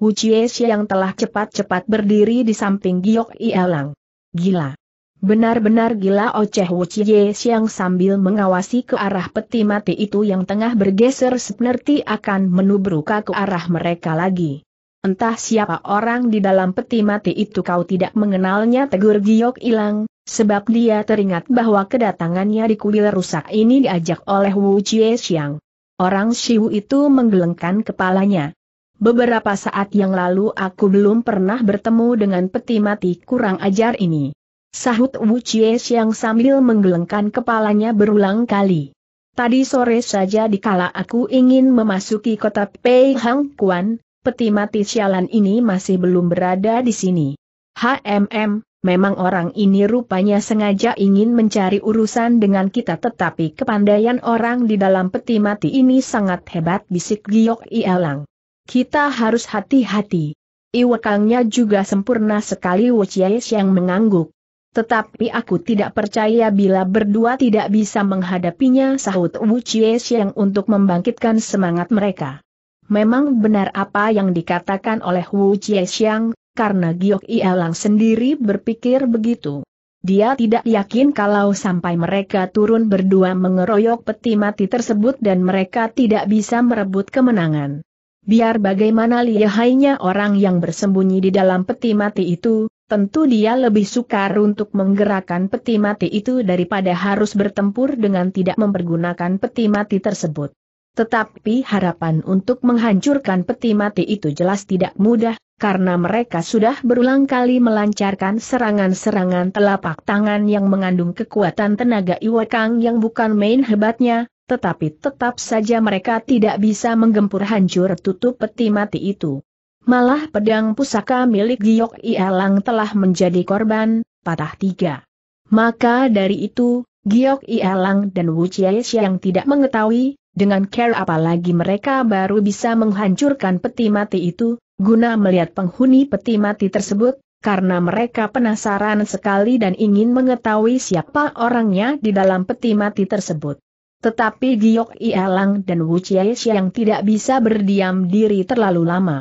Wu Chie yang telah cepat-cepat berdiri di samping Giok Ialang. Gila. Benar-benar gila oceh Wu Chie yang sambil mengawasi ke arah peti mati itu yang tengah bergeser seperti akan menubruka ke arah mereka lagi. Entah siapa orang di dalam peti mati itu kau tidak mengenalnya tegur Giok Ilang, sebab dia teringat bahwa kedatangannya di kuil rusak ini diajak oleh Wu Chie yang Orang Shiwu itu menggelengkan kepalanya. Beberapa saat yang lalu aku belum pernah bertemu dengan peti mati kurang ajar ini. Sahut Wu Chies yang sambil menggelengkan kepalanya berulang kali. Tadi sore saja dikala aku ingin memasuki kota Pei Hang Kuan, peti mati sialan ini masih belum berada di sini. HMM, memang orang ini rupanya sengaja ingin mencari urusan dengan kita tetapi kepandaian orang di dalam peti mati ini sangat hebat bisik Giok Ialang. Kita harus hati-hati. Iwakangnya juga sempurna sekali Wuchiais yang mengangguk. Tetapi aku tidak percaya bila berdua tidak bisa menghadapinya sahut Wuchiais yang untuk membangkitkan semangat mereka. Memang benar apa yang dikatakan oleh Wu Chiexiang, karena Giok Ialang sendiri berpikir begitu. Dia tidak yakin kalau sampai mereka turun berdua mengeroyok peti mati tersebut dan mereka tidak bisa merebut kemenangan. Biar bagaimana lihainya orang yang bersembunyi di dalam peti mati itu, tentu dia lebih sukar untuk menggerakkan peti mati itu daripada harus bertempur dengan tidak mempergunakan peti mati tersebut. Tetapi harapan untuk menghancurkan peti mati itu jelas tidak mudah, karena mereka sudah berulang kali melancarkan serangan-serangan telapak tangan yang mengandung kekuatan tenaga Iwakang yang bukan main hebatnya, tetapi tetap saja mereka tidak bisa menggempur hancur tutup peti mati itu. Malah pedang pusaka milik Giok Ialang telah menjadi korban, patah tiga. Maka dari itu, Giok Ialang dan Wu Chiesh yang tidak mengetahui, dengan care apalagi mereka baru bisa menghancurkan peti mati itu, guna melihat penghuni peti mati tersebut, karena mereka penasaran sekali dan ingin mengetahui siapa orangnya di dalam peti mati tersebut. Tetapi Giok Ialang dan Wu yang tidak bisa berdiam diri terlalu lama.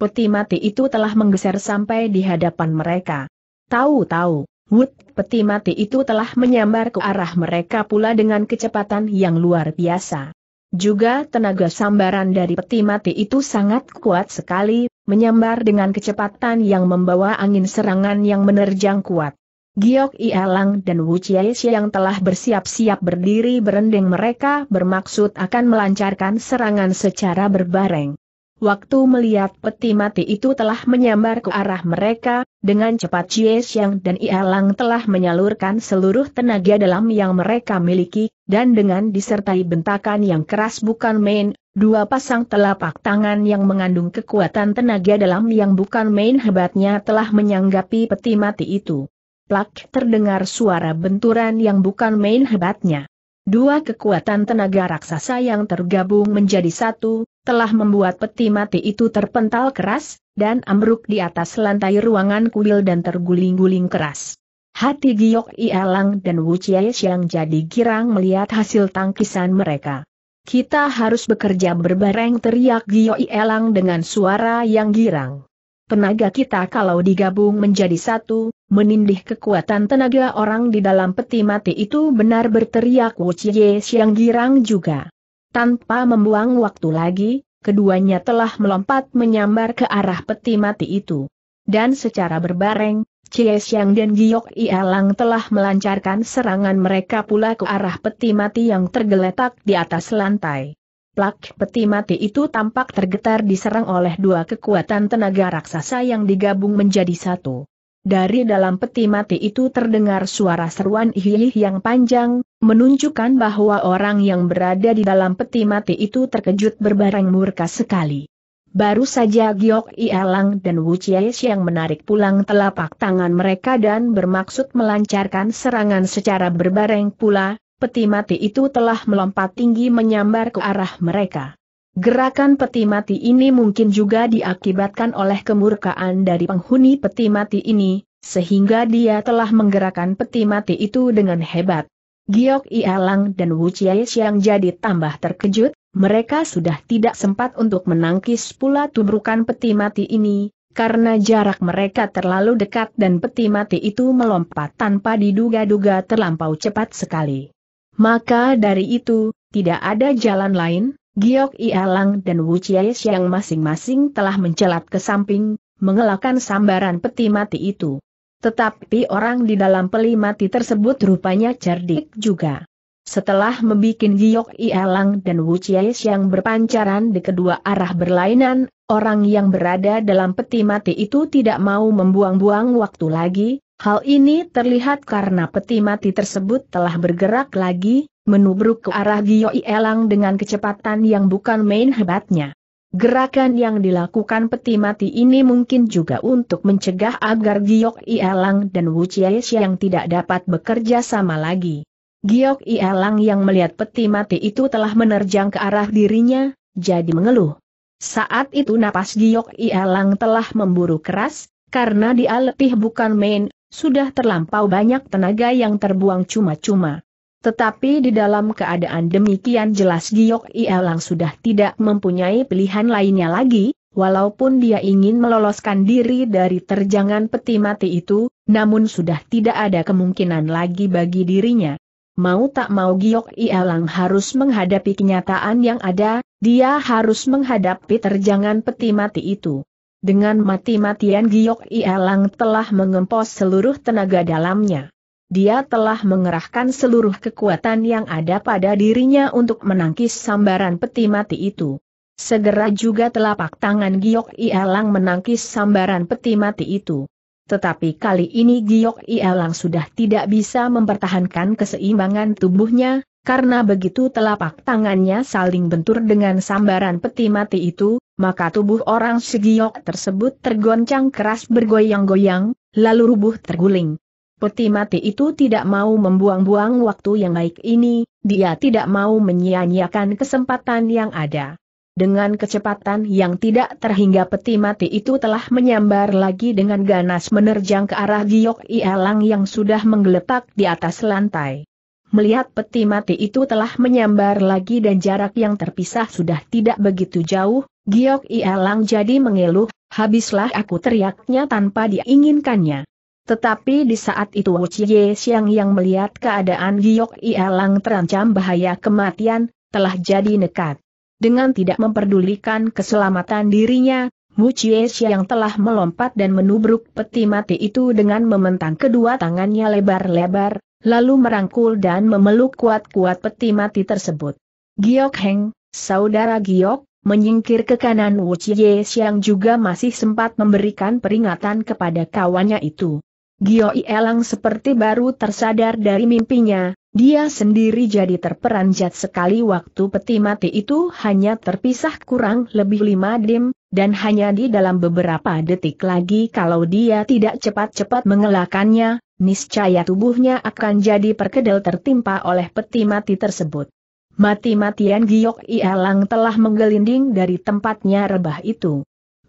Peti mati itu telah menggeser sampai di hadapan mereka. Tahu-tahu, Wut peti mati itu telah menyambar ke arah mereka pula dengan kecepatan yang luar biasa. Juga tenaga sambaran dari peti mati itu sangat kuat sekali, menyambar dengan kecepatan yang membawa angin serangan yang menerjang kuat. Giok Ialang dan Wu Chieshi yang telah bersiap-siap berdiri berendeng mereka bermaksud akan melancarkan serangan secara berbareng. Waktu melihat peti mati itu telah menyambar ke arah mereka, dengan cepat Chiesyang dan Ialang telah menyalurkan seluruh tenaga dalam yang mereka miliki, dan dengan disertai bentakan yang keras bukan main, dua pasang telapak tangan yang mengandung kekuatan tenaga dalam yang bukan main hebatnya telah menyanggapi peti mati itu plak terdengar suara benturan yang bukan main hebatnya. Dua kekuatan tenaga raksasa yang tergabung menjadi satu, telah membuat peti mati itu terpental keras, dan ambruk di atas lantai ruangan kuil dan terguling-guling keras. Hati Giok Ialang dan Wu Chiesh yang jadi girang melihat hasil tangkisan mereka. Kita harus bekerja berbareng teriak Giok Ialang dengan suara yang girang tenaga kita kalau digabung menjadi satu, menindih kekuatan tenaga orang di dalam peti mati itu benar berteriak Wu Chie Girang juga. Tanpa membuang waktu lagi, keduanya telah melompat menyambar ke arah peti mati itu. Dan secara berbareng, Chie Xiang dan Giok Ialang telah melancarkan serangan mereka pula ke arah peti mati yang tergeletak di atas lantai. Plak peti mati itu tampak tergetar diserang oleh dua kekuatan tenaga raksasa yang digabung menjadi satu. Dari dalam peti mati itu terdengar suara seruan ihih yang panjang, menunjukkan bahwa orang yang berada di dalam peti mati itu terkejut berbareng murka sekali. Baru saja Giok Ialang dan Wu Chies yang menarik pulang telapak tangan mereka dan bermaksud melancarkan serangan secara berbareng pula, peti mati itu telah melompat tinggi menyambar ke arah mereka. Gerakan peti mati ini mungkin juga diakibatkan oleh kemurkaan dari penghuni peti mati ini, sehingga dia telah menggerakkan peti mati itu dengan hebat. Giok Ialang dan Wu Chiai yang jadi tambah terkejut, mereka sudah tidak sempat untuk menangkis pula tubrukan peti mati ini, karena jarak mereka terlalu dekat dan peti mati itu melompat tanpa diduga-duga terlampau cepat sekali. Maka dari itu, tidak ada jalan lain, Giok Ialang dan Wu Chies yang masing-masing telah mencelat ke samping, mengelakkan sambaran peti mati itu. Tetapi orang di dalam peli mati tersebut rupanya cerdik juga. Setelah membuat Giok Ialang dan Wu Chies yang berpancaran di kedua arah berlainan, orang yang berada dalam peti mati itu tidak mau membuang-buang waktu lagi, Hal ini terlihat karena peti mati tersebut telah bergerak lagi, menubruk ke arah Gio Elang dengan kecepatan yang bukan main hebatnya. Gerakan yang dilakukan peti mati ini mungkin juga untuk mencegah agar Giok Ialang dan Wu yang tidak dapat bekerja sama lagi. Giok Ialang yang melihat peti mati itu telah menerjang ke arah dirinya, jadi mengeluh. Saat itu napas Giok Ialang telah memburu keras, karena dia letih bukan main, sudah terlampau banyak tenaga yang terbuang cuma-cuma. Tetapi di dalam keadaan demikian jelas Giok Ielang sudah tidak mempunyai pilihan lainnya lagi, walaupun dia ingin meloloskan diri dari terjangan peti mati itu, namun sudah tidak ada kemungkinan lagi bagi dirinya. Mau tak mau Giok Ielang harus menghadapi kenyataan yang ada, dia harus menghadapi terjangan peti mati itu. Dengan mati-matian Giok Ialang telah mengempos seluruh tenaga dalamnya. Dia telah mengerahkan seluruh kekuatan yang ada pada dirinya untuk menangkis sambaran peti mati itu. Segera juga telapak tangan Giok Ialang menangkis sambaran peti mati itu. Tetapi kali ini Giok Ialang sudah tidak bisa mempertahankan keseimbangan tubuhnya, karena begitu telapak tangannya saling bentur dengan sambaran peti mati itu, maka tubuh orang Segiok tersebut tergoncang keras bergoyang-goyang, lalu rubuh terguling. Peti mati itu tidak mau membuang-buang waktu yang baik ini, dia tidak mau menyia-nyiakan kesempatan yang ada. Dengan kecepatan yang tidak terhingga peti mati itu telah menyambar lagi dengan ganas menerjang ke arah Giok ielang yang sudah menggeletak di atas lantai melihat peti mati itu telah menyambar lagi dan jarak yang terpisah sudah tidak begitu jauh, Giok Ialang jadi mengeluh, habislah aku teriaknya tanpa diinginkannya. Tetapi di saat itu Chie Siang yang melihat keadaan Giok Ialang terancam bahaya kematian, telah jadi nekat. Dengan tidak memperdulikan keselamatan dirinya, Chie yang telah melompat dan menubruk peti mati itu dengan mementang kedua tangannya lebar-lebar, lalu merangkul dan memeluk kuat-kuat peti mati tersebut. Giok Heng, saudara Giok, menyingkir ke kanan Wu Chie yang juga masih sempat memberikan peringatan kepada kawannya itu. Gio Elang seperti baru tersadar dari mimpinya, dia sendiri jadi terperanjat sekali waktu peti mati itu hanya terpisah kurang lebih lima dim, dan hanya di dalam beberapa detik lagi kalau dia tidak cepat-cepat mengelakannya, niscaya tubuhnya akan jadi perkedel tertimpa oleh peti mati tersebut. Mati-matian Giok Ialang telah menggelinding dari tempatnya rebah itu.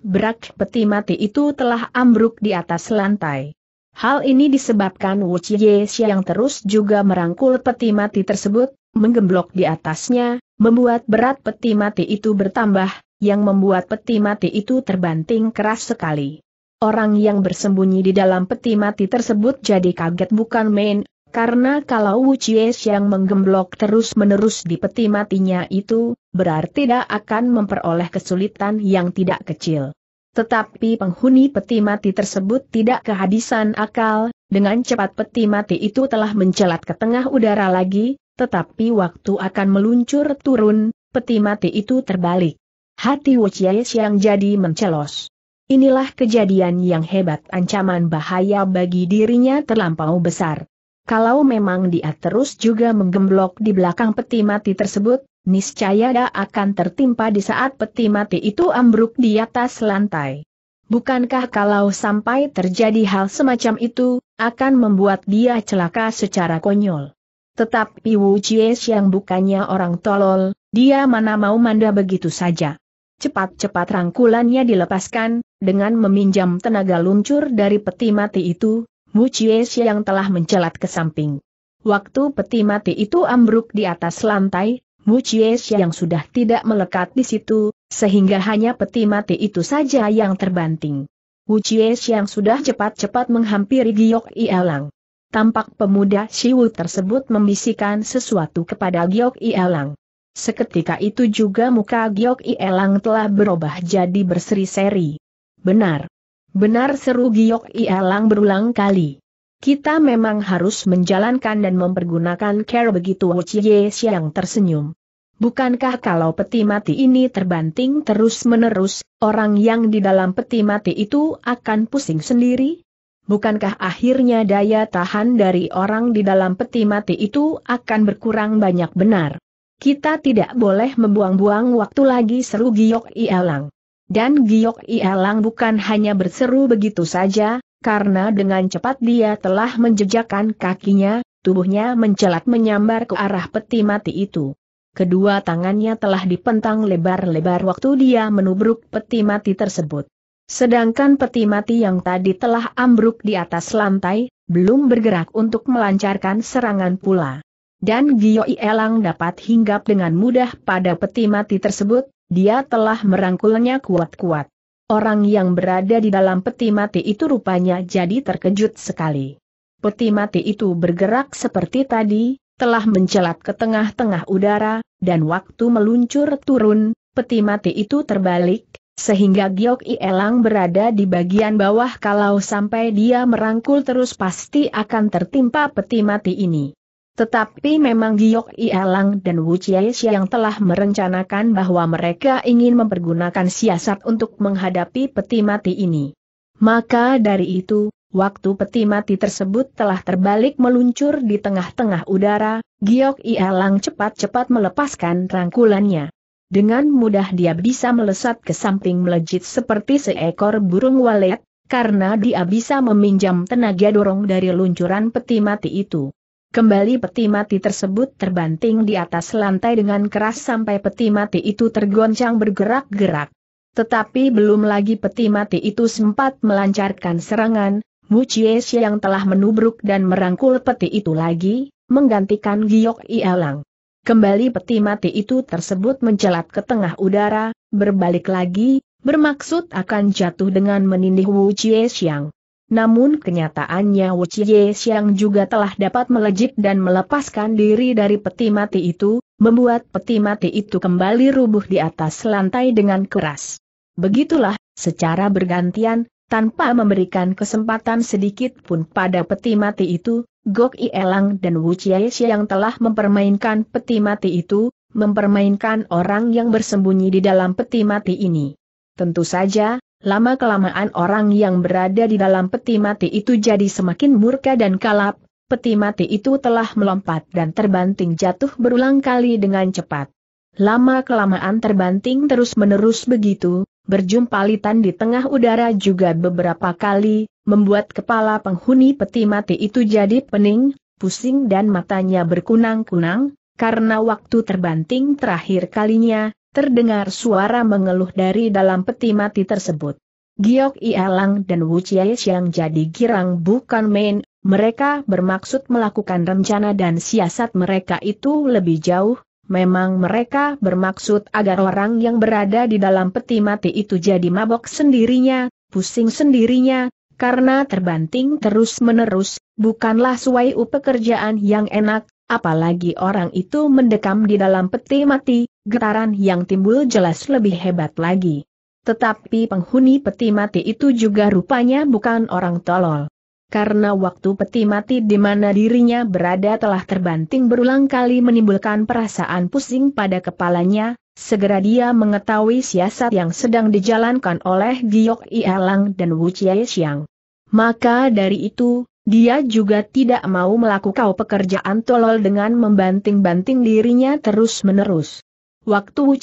Berak peti mati itu telah ambruk di atas lantai. Hal ini disebabkan Wu Chie yang terus juga merangkul peti mati tersebut, menggemblok di atasnya, membuat berat peti mati itu bertambah, yang membuat peti mati itu terbanting keras sekali orang yang bersembunyi di dalam peti mati tersebut jadi kaget bukan main, karena kalau Wu Chies yang menggemblok terus-menerus di peti matinya itu, berarti tidak akan memperoleh kesulitan yang tidak kecil. Tetapi penghuni peti mati tersebut tidak kehabisan akal, dengan cepat peti mati itu telah mencelat ke tengah udara lagi, tetapi waktu akan meluncur turun, peti mati itu terbalik. Hati Wu Chies yang jadi mencelos. Inilah kejadian yang hebat ancaman bahaya bagi dirinya terlampau besar. Kalau memang dia terus juga menggemblok di belakang peti mati tersebut, niscaya dia akan tertimpa di saat peti mati itu ambruk di atas lantai. Bukankah kalau sampai terjadi hal semacam itu, akan membuat dia celaka secara konyol? Tetapi Wu Chies yang bukannya orang tolol, dia mana mau manda begitu saja. Cepat-cepat rangkulannya dilepaskan, dengan meminjam tenaga luncur dari peti mati itu, Mu Chieshi yang telah mencelat ke samping. Waktu peti mati itu ambruk di atas lantai, Mu Chieshi yang sudah tidak melekat di situ, sehingga hanya peti mati itu saja yang terbanting. Mu Chieshi yang sudah cepat-cepat menghampiri Giok Ialang. Tampak pemuda Siwu tersebut membisikkan sesuatu kepada Giok Ialang. Seketika itu juga muka Giok Ielang telah berubah jadi berseri-seri. Benar. Benar seru Giok Ielang berulang kali. Kita memang harus menjalankan dan mempergunakan care begitu Wu Chie Xiang tersenyum. Bukankah kalau peti mati ini terbanting terus-menerus, orang yang di dalam peti mati itu akan pusing sendiri? Bukankah akhirnya daya tahan dari orang di dalam peti mati itu akan berkurang banyak benar? Kita tidak boleh membuang-buang waktu lagi seru Giok Ialang. Dan Giok Ialang bukan hanya berseru begitu saja, karena dengan cepat dia telah menjejakkan kakinya, tubuhnya mencelat menyambar ke arah peti mati itu. Kedua tangannya telah dipentang lebar-lebar waktu dia menubruk peti mati tersebut. Sedangkan peti mati yang tadi telah ambruk di atas lantai, belum bergerak untuk melancarkan serangan pula dan Gio Ielang dapat hinggap dengan mudah pada peti mati tersebut, dia telah merangkulnya kuat-kuat. Orang yang berada di dalam peti mati itu rupanya jadi terkejut sekali. Peti mati itu bergerak seperti tadi, telah mencelat ke tengah-tengah udara, dan waktu meluncur turun, peti mati itu terbalik, sehingga Giok Ielang berada di bagian bawah kalau sampai dia merangkul terus pasti akan tertimpa peti mati ini. Tetapi memang Giok Ialang dan Wu Chiesia yang telah merencanakan bahwa mereka ingin mempergunakan siasat untuk menghadapi peti mati ini. Maka dari itu, waktu peti mati tersebut telah terbalik meluncur di tengah-tengah udara, Giok Ialang cepat-cepat melepaskan rangkulannya. Dengan mudah dia bisa melesat ke samping melejit seperti seekor burung walet, karena dia bisa meminjam tenaga dorong dari luncuran peti mati itu. Kembali peti mati tersebut terbanting di atas lantai dengan keras sampai peti mati itu tergoncang bergerak-gerak. Tetapi belum lagi peti mati itu sempat melancarkan serangan, Mu Chieshi yang telah menubruk dan merangkul peti itu lagi, menggantikan Giok Ialang. Kembali peti mati itu tersebut mencelat ke tengah udara, berbalik lagi, bermaksud akan jatuh dengan menindih Wu Chie yang. Namun kenyataannya Wu Chie Xiang juga telah dapat melejit dan melepaskan diri dari peti mati itu, membuat peti mati itu kembali rubuh di atas lantai dengan keras. Begitulah, secara bergantian, tanpa memberikan kesempatan sedikit pun pada peti mati itu, Gok Elang dan Wu Chie Xiang telah mempermainkan peti mati itu, mempermainkan orang yang bersembunyi di dalam peti mati ini. Tentu saja, Lama-kelamaan orang yang berada di dalam peti mati itu jadi semakin murka dan kalap, peti mati itu telah melompat dan terbanting jatuh berulang kali dengan cepat. Lama-kelamaan terbanting terus-menerus begitu, berjumpa litan di tengah udara juga beberapa kali, membuat kepala penghuni peti mati itu jadi pening, pusing dan matanya berkunang-kunang, karena waktu terbanting terakhir kalinya, terdengar suara mengeluh dari dalam peti mati tersebut. Giok Ialang dan Wu Chie yang jadi girang bukan main, mereka bermaksud melakukan rencana dan siasat mereka itu lebih jauh, memang mereka bermaksud agar orang yang berada di dalam peti mati itu jadi mabok sendirinya, pusing sendirinya, karena terbanting terus-menerus, bukanlah suai pekerjaan yang enak, apalagi orang itu mendekam di dalam peti mati, getaran yang timbul jelas lebih hebat lagi. Tetapi penghuni peti mati itu juga rupanya bukan orang tolol. Karena waktu peti mati di mana dirinya berada telah terbanting berulang kali menimbulkan perasaan pusing pada kepalanya, segera dia mengetahui siasat yang sedang dijalankan oleh Giok Ialang dan Wu Chie Xiang. Maka dari itu, dia juga tidak mau melakukan pekerjaan tolol dengan membanting-banting dirinya terus-menerus. Waktu Wu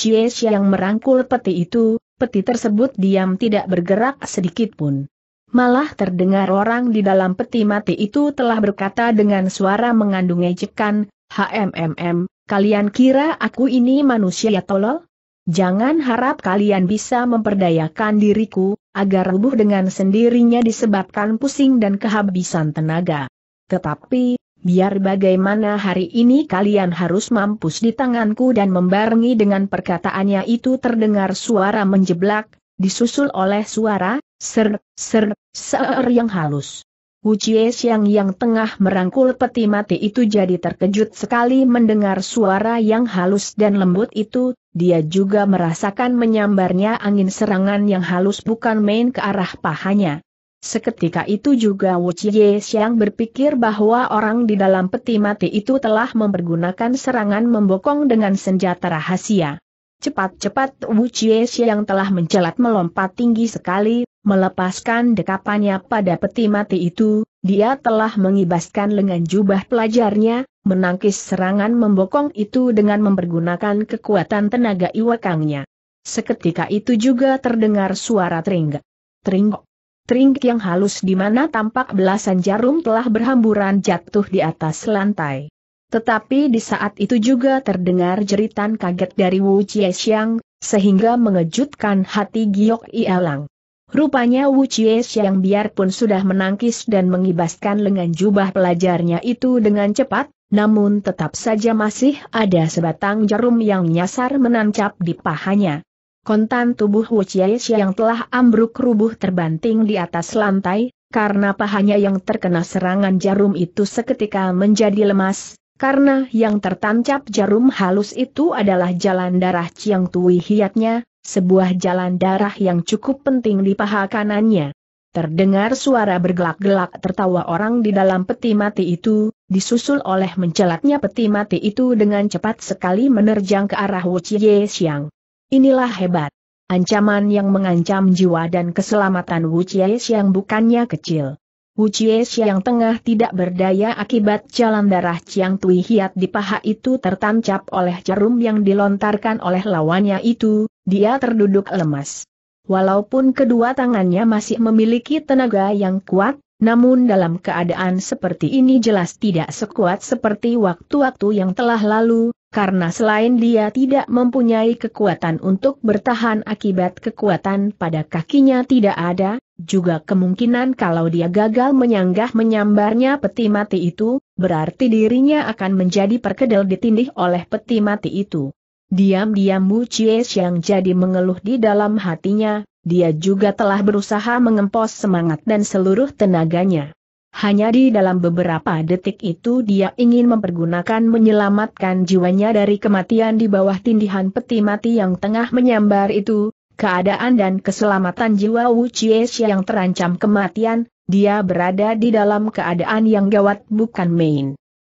yang merangkul peti itu, peti tersebut diam tidak bergerak sedikit pun. Malah terdengar orang di dalam peti mati itu telah berkata dengan suara mengandung ejekan, HMMM, kalian kira aku ini manusia ya tolol? Jangan harap kalian bisa memperdayakan diriku, agar rubuh dengan sendirinya disebabkan pusing dan kehabisan tenaga. Tetapi, biar bagaimana hari ini kalian harus mampus di tanganku dan membarengi dengan perkataannya itu terdengar suara menjeblak, disusul oleh suara, ser, ser, ser yang halus. Wu Chie yang tengah merangkul peti mati itu jadi terkejut sekali mendengar suara yang halus dan lembut itu, dia juga merasakan menyambarnya angin serangan yang halus bukan main ke arah pahanya. Seketika itu juga Wu Chie Xiang berpikir bahwa orang di dalam peti mati itu telah mempergunakan serangan membokong dengan senjata rahasia. Cepat-cepat Wu Chie Xiang telah mencelat melompat tinggi sekali, melepaskan dekapannya pada peti mati itu, dia telah mengibaskan lengan jubah pelajarnya, menangkis serangan membokong itu dengan mempergunakan kekuatan tenaga iwakangnya. Seketika itu juga terdengar suara teringgak. Teringgok. Teringgok yang halus di mana tampak belasan jarum telah berhamburan jatuh di atas lantai. Tetapi di saat itu juga terdengar jeritan kaget dari Wu Chiesiang, sehingga mengejutkan hati Giok Ialang. Rupanya Wu Chie yang biarpun sudah menangkis dan mengibaskan lengan jubah pelajarnya itu dengan cepat, namun tetap saja masih ada sebatang jarum yang nyasar menancap di pahanya. Kontan tubuh Wu Chie yang telah ambruk rubuh terbanting di atas lantai, karena pahanya yang terkena serangan jarum itu seketika menjadi lemas, karena yang tertancap jarum halus itu adalah jalan darah Chiang Tui Hiatnya, sebuah jalan darah yang cukup penting di paha kanannya. Terdengar suara bergelak-gelak tertawa orang di dalam peti mati itu, disusul oleh mencelatnya peti mati itu dengan cepat sekali menerjang ke arah Wu Chie Xiang. Inilah hebat. Ancaman yang mengancam jiwa dan keselamatan Wu Chie Xiang bukannya kecil. Wu Chie yang tengah tidak berdaya akibat jalan darah Chiang Tui Hiat di paha itu tertancap oleh jarum yang dilontarkan oleh lawannya itu, dia terduduk lemas. Walaupun kedua tangannya masih memiliki tenaga yang kuat, namun dalam keadaan seperti ini jelas tidak sekuat seperti waktu-waktu yang telah lalu, karena selain dia tidak mempunyai kekuatan untuk bertahan akibat kekuatan pada kakinya tidak ada, juga kemungkinan kalau dia gagal menyanggah menyambarnya peti mati itu, berarti dirinya akan menjadi perkedel ditindih oleh peti mati itu. Diam-diam Mu Chie yang jadi mengeluh di dalam hatinya, dia juga telah berusaha mengempos semangat dan seluruh tenaganya. Hanya di dalam beberapa detik itu dia ingin mempergunakan menyelamatkan jiwanya dari kematian di bawah tindihan peti mati yang tengah menyambar itu, keadaan dan keselamatan jiwa Wu Xie yang terancam kematian, dia berada di dalam keadaan yang gawat bukan main.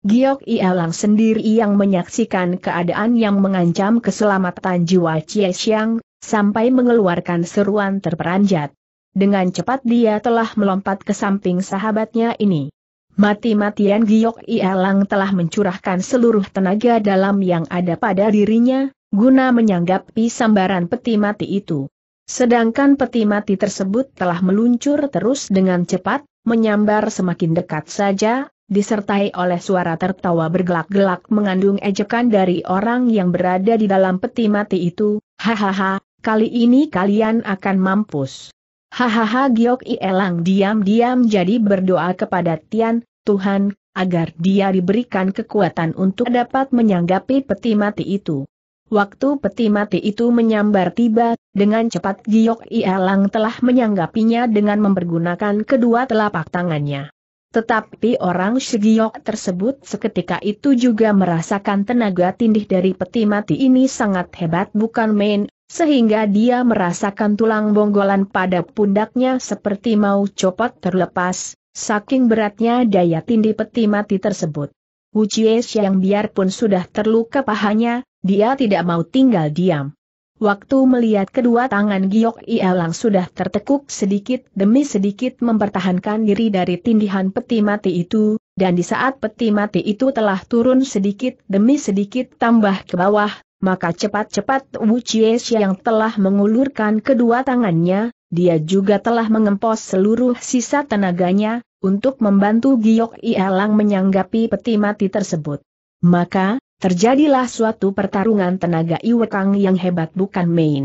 Giok Ialang sendiri yang menyaksikan keadaan yang mengancam keselamatan jiwa Chie Xiang, Sampai mengeluarkan seruan terperanjat. Dengan cepat dia telah melompat ke samping sahabatnya ini. Mati-matian Giok Ialang telah mencurahkan seluruh tenaga dalam yang ada pada dirinya, guna menyanggapi sambaran peti mati itu. Sedangkan peti mati tersebut telah meluncur terus dengan cepat, menyambar semakin dekat saja, disertai oleh suara tertawa bergelak-gelak mengandung ejekan dari orang yang berada di dalam peti mati itu, hahaha, kali ini kalian akan mampus. Hahaha Giok Ielang diam-diam jadi berdoa kepada Tian, Tuhan, agar dia diberikan kekuatan untuk dapat menyanggapi peti mati itu. Waktu peti mati itu menyambar tiba, dengan cepat Giok Ielang telah menyanggapinya dengan mempergunakan kedua telapak tangannya. Tetapi orang Shigiok tersebut seketika itu juga merasakan tenaga tindih dari peti mati ini sangat hebat bukan main, sehingga dia merasakan tulang bonggolan pada pundaknya seperti mau copot terlepas, saking beratnya daya tindih peti mati tersebut. Wu Chiesh yang biarpun sudah terluka pahanya, dia tidak mau tinggal diam. Waktu melihat kedua tangan Giok ielang sudah tertekuk sedikit demi sedikit mempertahankan diri dari tindihan peti mati itu, dan di saat peti mati itu telah turun sedikit demi sedikit tambah ke bawah, maka cepat-cepat Wu Chieshi yang telah mengulurkan kedua tangannya, dia juga telah mengempos seluruh sisa tenaganya, untuk membantu Giok Ialang menyanggapi peti mati tersebut. Maka, terjadilah suatu pertarungan tenaga Iwekang yang hebat bukan main.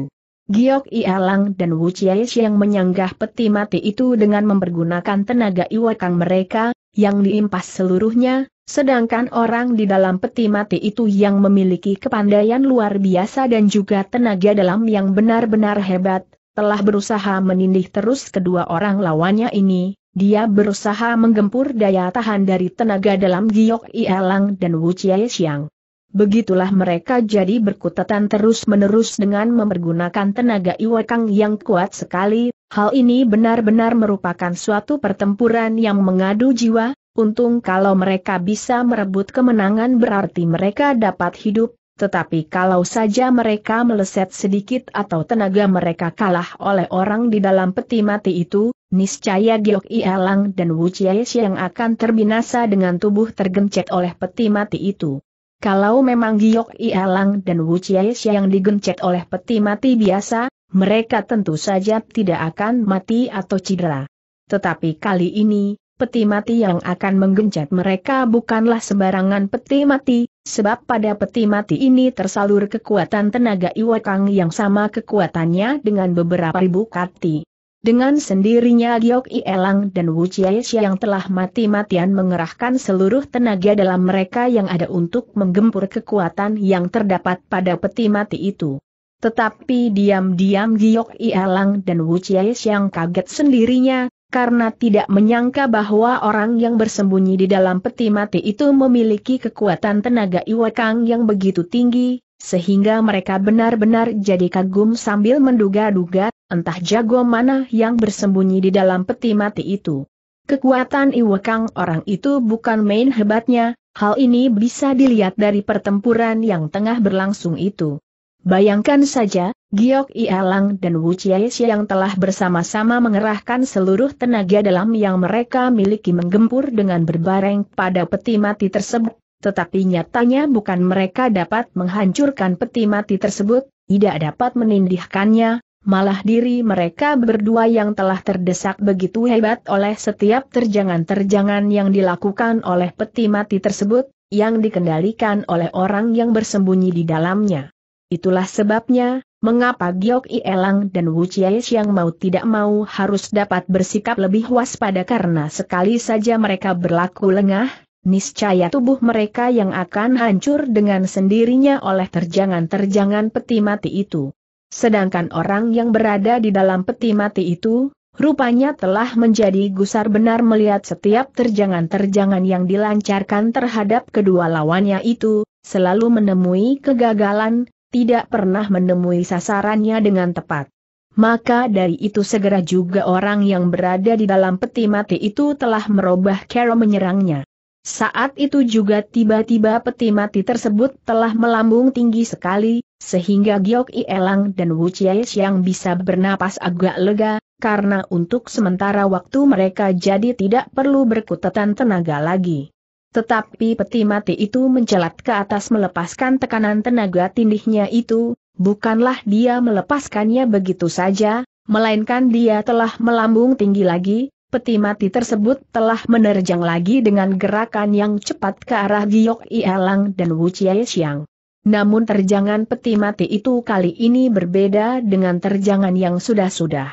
Giok Ialang dan Wu Chieshi yang menyanggah peti mati itu dengan mempergunakan tenaga Iwekang mereka, yang diimpas seluruhnya, sedangkan orang di dalam peti mati itu yang memiliki kepandaian luar biasa dan juga tenaga dalam yang benar-benar hebat, telah berusaha menindih terus kedua orang lawannya ini, dia berusaha menggempur daya tahan dari tenaga dalam Giok Ielang dan Wu Chiai Xiang. Begitulah mereka jadi berkutatan terus-menerus dengan mempergunakan tenaga Iwakang yang kuat sekali, hal ini benar-benar merupakan suatu pertempuran yang mengadu jiwa, untung kalau mereka bisa merebut kemenangan berarti mereka dapat hidup, tetapi kalau saja mereka meleset sedikit atau tenaga mereka kalah oleh orang di dalam peti mati itu, niscaya Giok Ialang dan Wu yang akan terbinasa dengan tubuh tergencet oleh peti mati itu. Kalau memang Giok Ialang dan Wu Chiaisha yang digencet oleh peti mati biasa, mereka tentu saja tidak akan mati atau cedera. Tetapi kali ini, peti mati yang akan menggencet mereka bukanlah sembarangan peti mati, sebab pada peti mati ini tersalur kekuatan tenaga Iwakang yang sama kekuatannya dengan beberapa ribu kati. Dengan sendirinya Giok Elang dan Wu Chiaisha yang telah mati-matian mengerahkan seluruh tenaga dalam mereka yang ada untuk menggempur kekuatan yang terdapat pada peti mati itu. Tetapi diam-diam Giok Elang dan Wu Chiaisha yang kaget sendirinya, karena tidak menyangka bahwa orang yang bersembunyi di dalam peti mati itu memiliki kekuatan tenaga Iwakang yang begitu tinggi, sehingga mereka benar-benar jadi kagum sambil menduga-duga entah jago mana yang bersembunyi di dalam peti mati itu. Kekuatan Iwekang orang itu bukan main hebatnya, hal ini bisa dilihat dari pertempuran yang tengah berlangsung itu. Bayangkan saja, Giok Ialang dan Wu Chiaxi yang telah bersama-sama mengerahkan seluruh tenaga dalam yang mereka miliki menggempur dengan berbareng pada peti mati tersebut, tetapi nyatanya bukan mereka dapat menghancurkan peti mati tersebut, tidak dapat menindihkannya, malah diri mereka berdua yang telah terdesak begitu hebat oleh setiap terjangan-terjangan yang dilakukan oleh peti mati tersebut, yang dikendalikan oleh orang yang bersembunyi di dalamnya. Itulah sebabnya, mengapa Giok Ielang dan Wu Chies yang mau tidak mau harus dapat bersikap lebih waspada karena sekali saja mereka berlaku lengah, niscaya tubuh mereka yang akan hancur dengan sendirinya oleh terjangan-terjangan peti mati itu. Sedangkan orang yang berada di dalam peti mati itu, rupanya telah menjadi gusar benar melihat setiap terjangan-terjangan yang dilancarkan terhadap kedua lawannya itu, selalu menemui kegagalan, tidak pernah menemui sasarannya dengan tepat. Maka dari itu segera juga orang yang berada di dalam peti mati itu telah merubah cara menyerangnya. Saat itu juga tiba-tiba peti mati tersebut telah melambung tinggi sekali, sehingga Giok Elang dan Wu Chies yang bisa bernapas agak lega, karena untuk sementara waktu mereka jadi tidak perlu berkutatan tenaga lagi. Tetapi peti mati itu mencelat ke atas melepaskan tekanan tenaga tindihnya itu, bukanlah dia melepaskannya begitu saja, melainkan dia telah melambung tinggi lagi, peti mati tersebut telah menerjang lagi dengan gerakan yang cepat ke arah Giok Elang dan Wu Chies yang. Namun terjangan peti mati itu kali ini berbeda dengan terjangan yang sudah-sudah.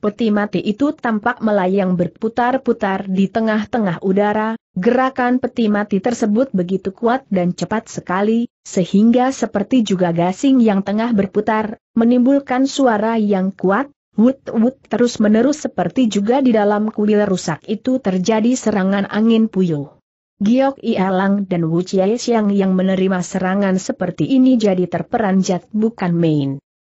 Peti mati itu tampak melayang berputar-putar di tengah-tengah udara, gerakan peti mati tersebut begitu kuat dan cepat sekali, sehingga seperti juga gasing yang tengah berputar, menimbulkan suara yang kuat, wut-wut terus-menerus seperti juga di dalam kuil rusak itu terjadi serangan angin puyuh. Giok Ialang dan Wu Chiesiang yang menerima serangan seperti ini jadi terperanjat bukan main.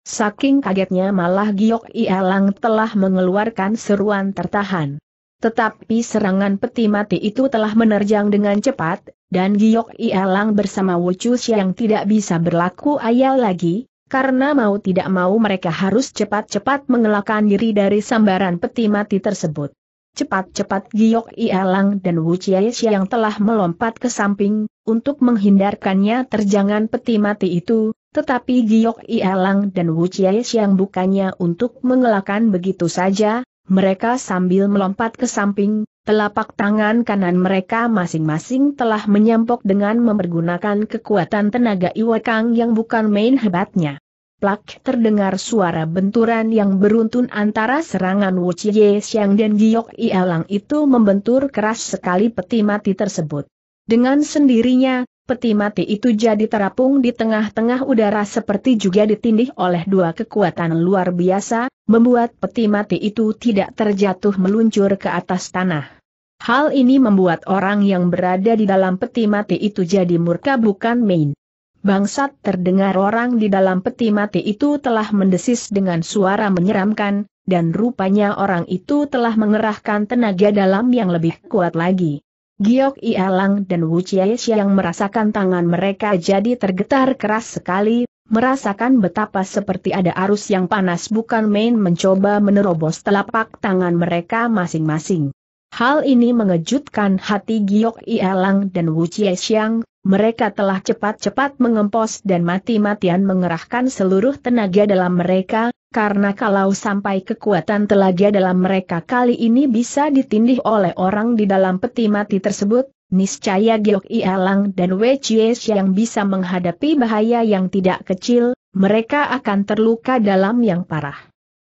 Saking kagetnya malah Giok Ialang telah mengeluarkan seruan tertahan. Tetapi serangan peti mati itu telah menerjang dengan cepat, dan Giok Ialang bersama Wu Chiesiang tidak bisa berlaku ayal lagi, karena mau tidak mau mereka harus cepat-cepat mengelakkan diri dari sambaran peti mati tersebut. Cepat-cepat giok Ialang dan Wu Chiaisha yang telah melompat ke samping, untuk menghindarkannya terjangan peti mati itu, tetapi giok Ialang dan Wu Chiaisha yang bukannya untuk mengelakkan begitu saja, mereka sambil melompat ke samping, telapak tangan kanan mereka masing-masing telah menyampok dengan mempergunakan kekuatan tenaga Iwakang yang bukan main hebatnya plak terdengar suara benturan yang beruntun antara serangan Wu Chie Xiang dan Giok Ialang itu membentur keras sekali peti mati tersebut. Dengan sendirinya, peti mati itu jadi terapung di tengah-tengah udara seperti juga ditindih oleh dua kekuatan luar biasa, membuat peti mati itu tidak terjatuh meluncur ke atas tanah. Hal ini membuat orang yang berada di dalam peti mati itu jadi murka bukan main bangsat terdengar orang di dalam peti mati itu telah mendesis dengan suara menyeramkan, dan rupanya orang itu telah mengerahkan tenaga dalam yang lebih kuat lagi. Giok Ialang dan Wu Chiesh yang merasakan tangan mereka jadi tergetar keras sekali, merasakan betapa seperti ada arus yang panas bukan main mencoba menerobos telapak tangan mereka masing-masing. Hal ini mengejutkan hati Giok Ialang dan Wu Chiesh yang mereka telah cepat-cepat mengempos dan mati-matian mengerahkan seluruh tenaga dalam mereka, karena kalau sampai kekuatan telaga dalam mereka kali ini bisa ditindih oleh orang di dalam peti mati tersebut, niscaya Giok Ialang dan Wechies yang bisa menghadapi bahaya yang tidak kecil, mereka akan terluka dalam yang parah.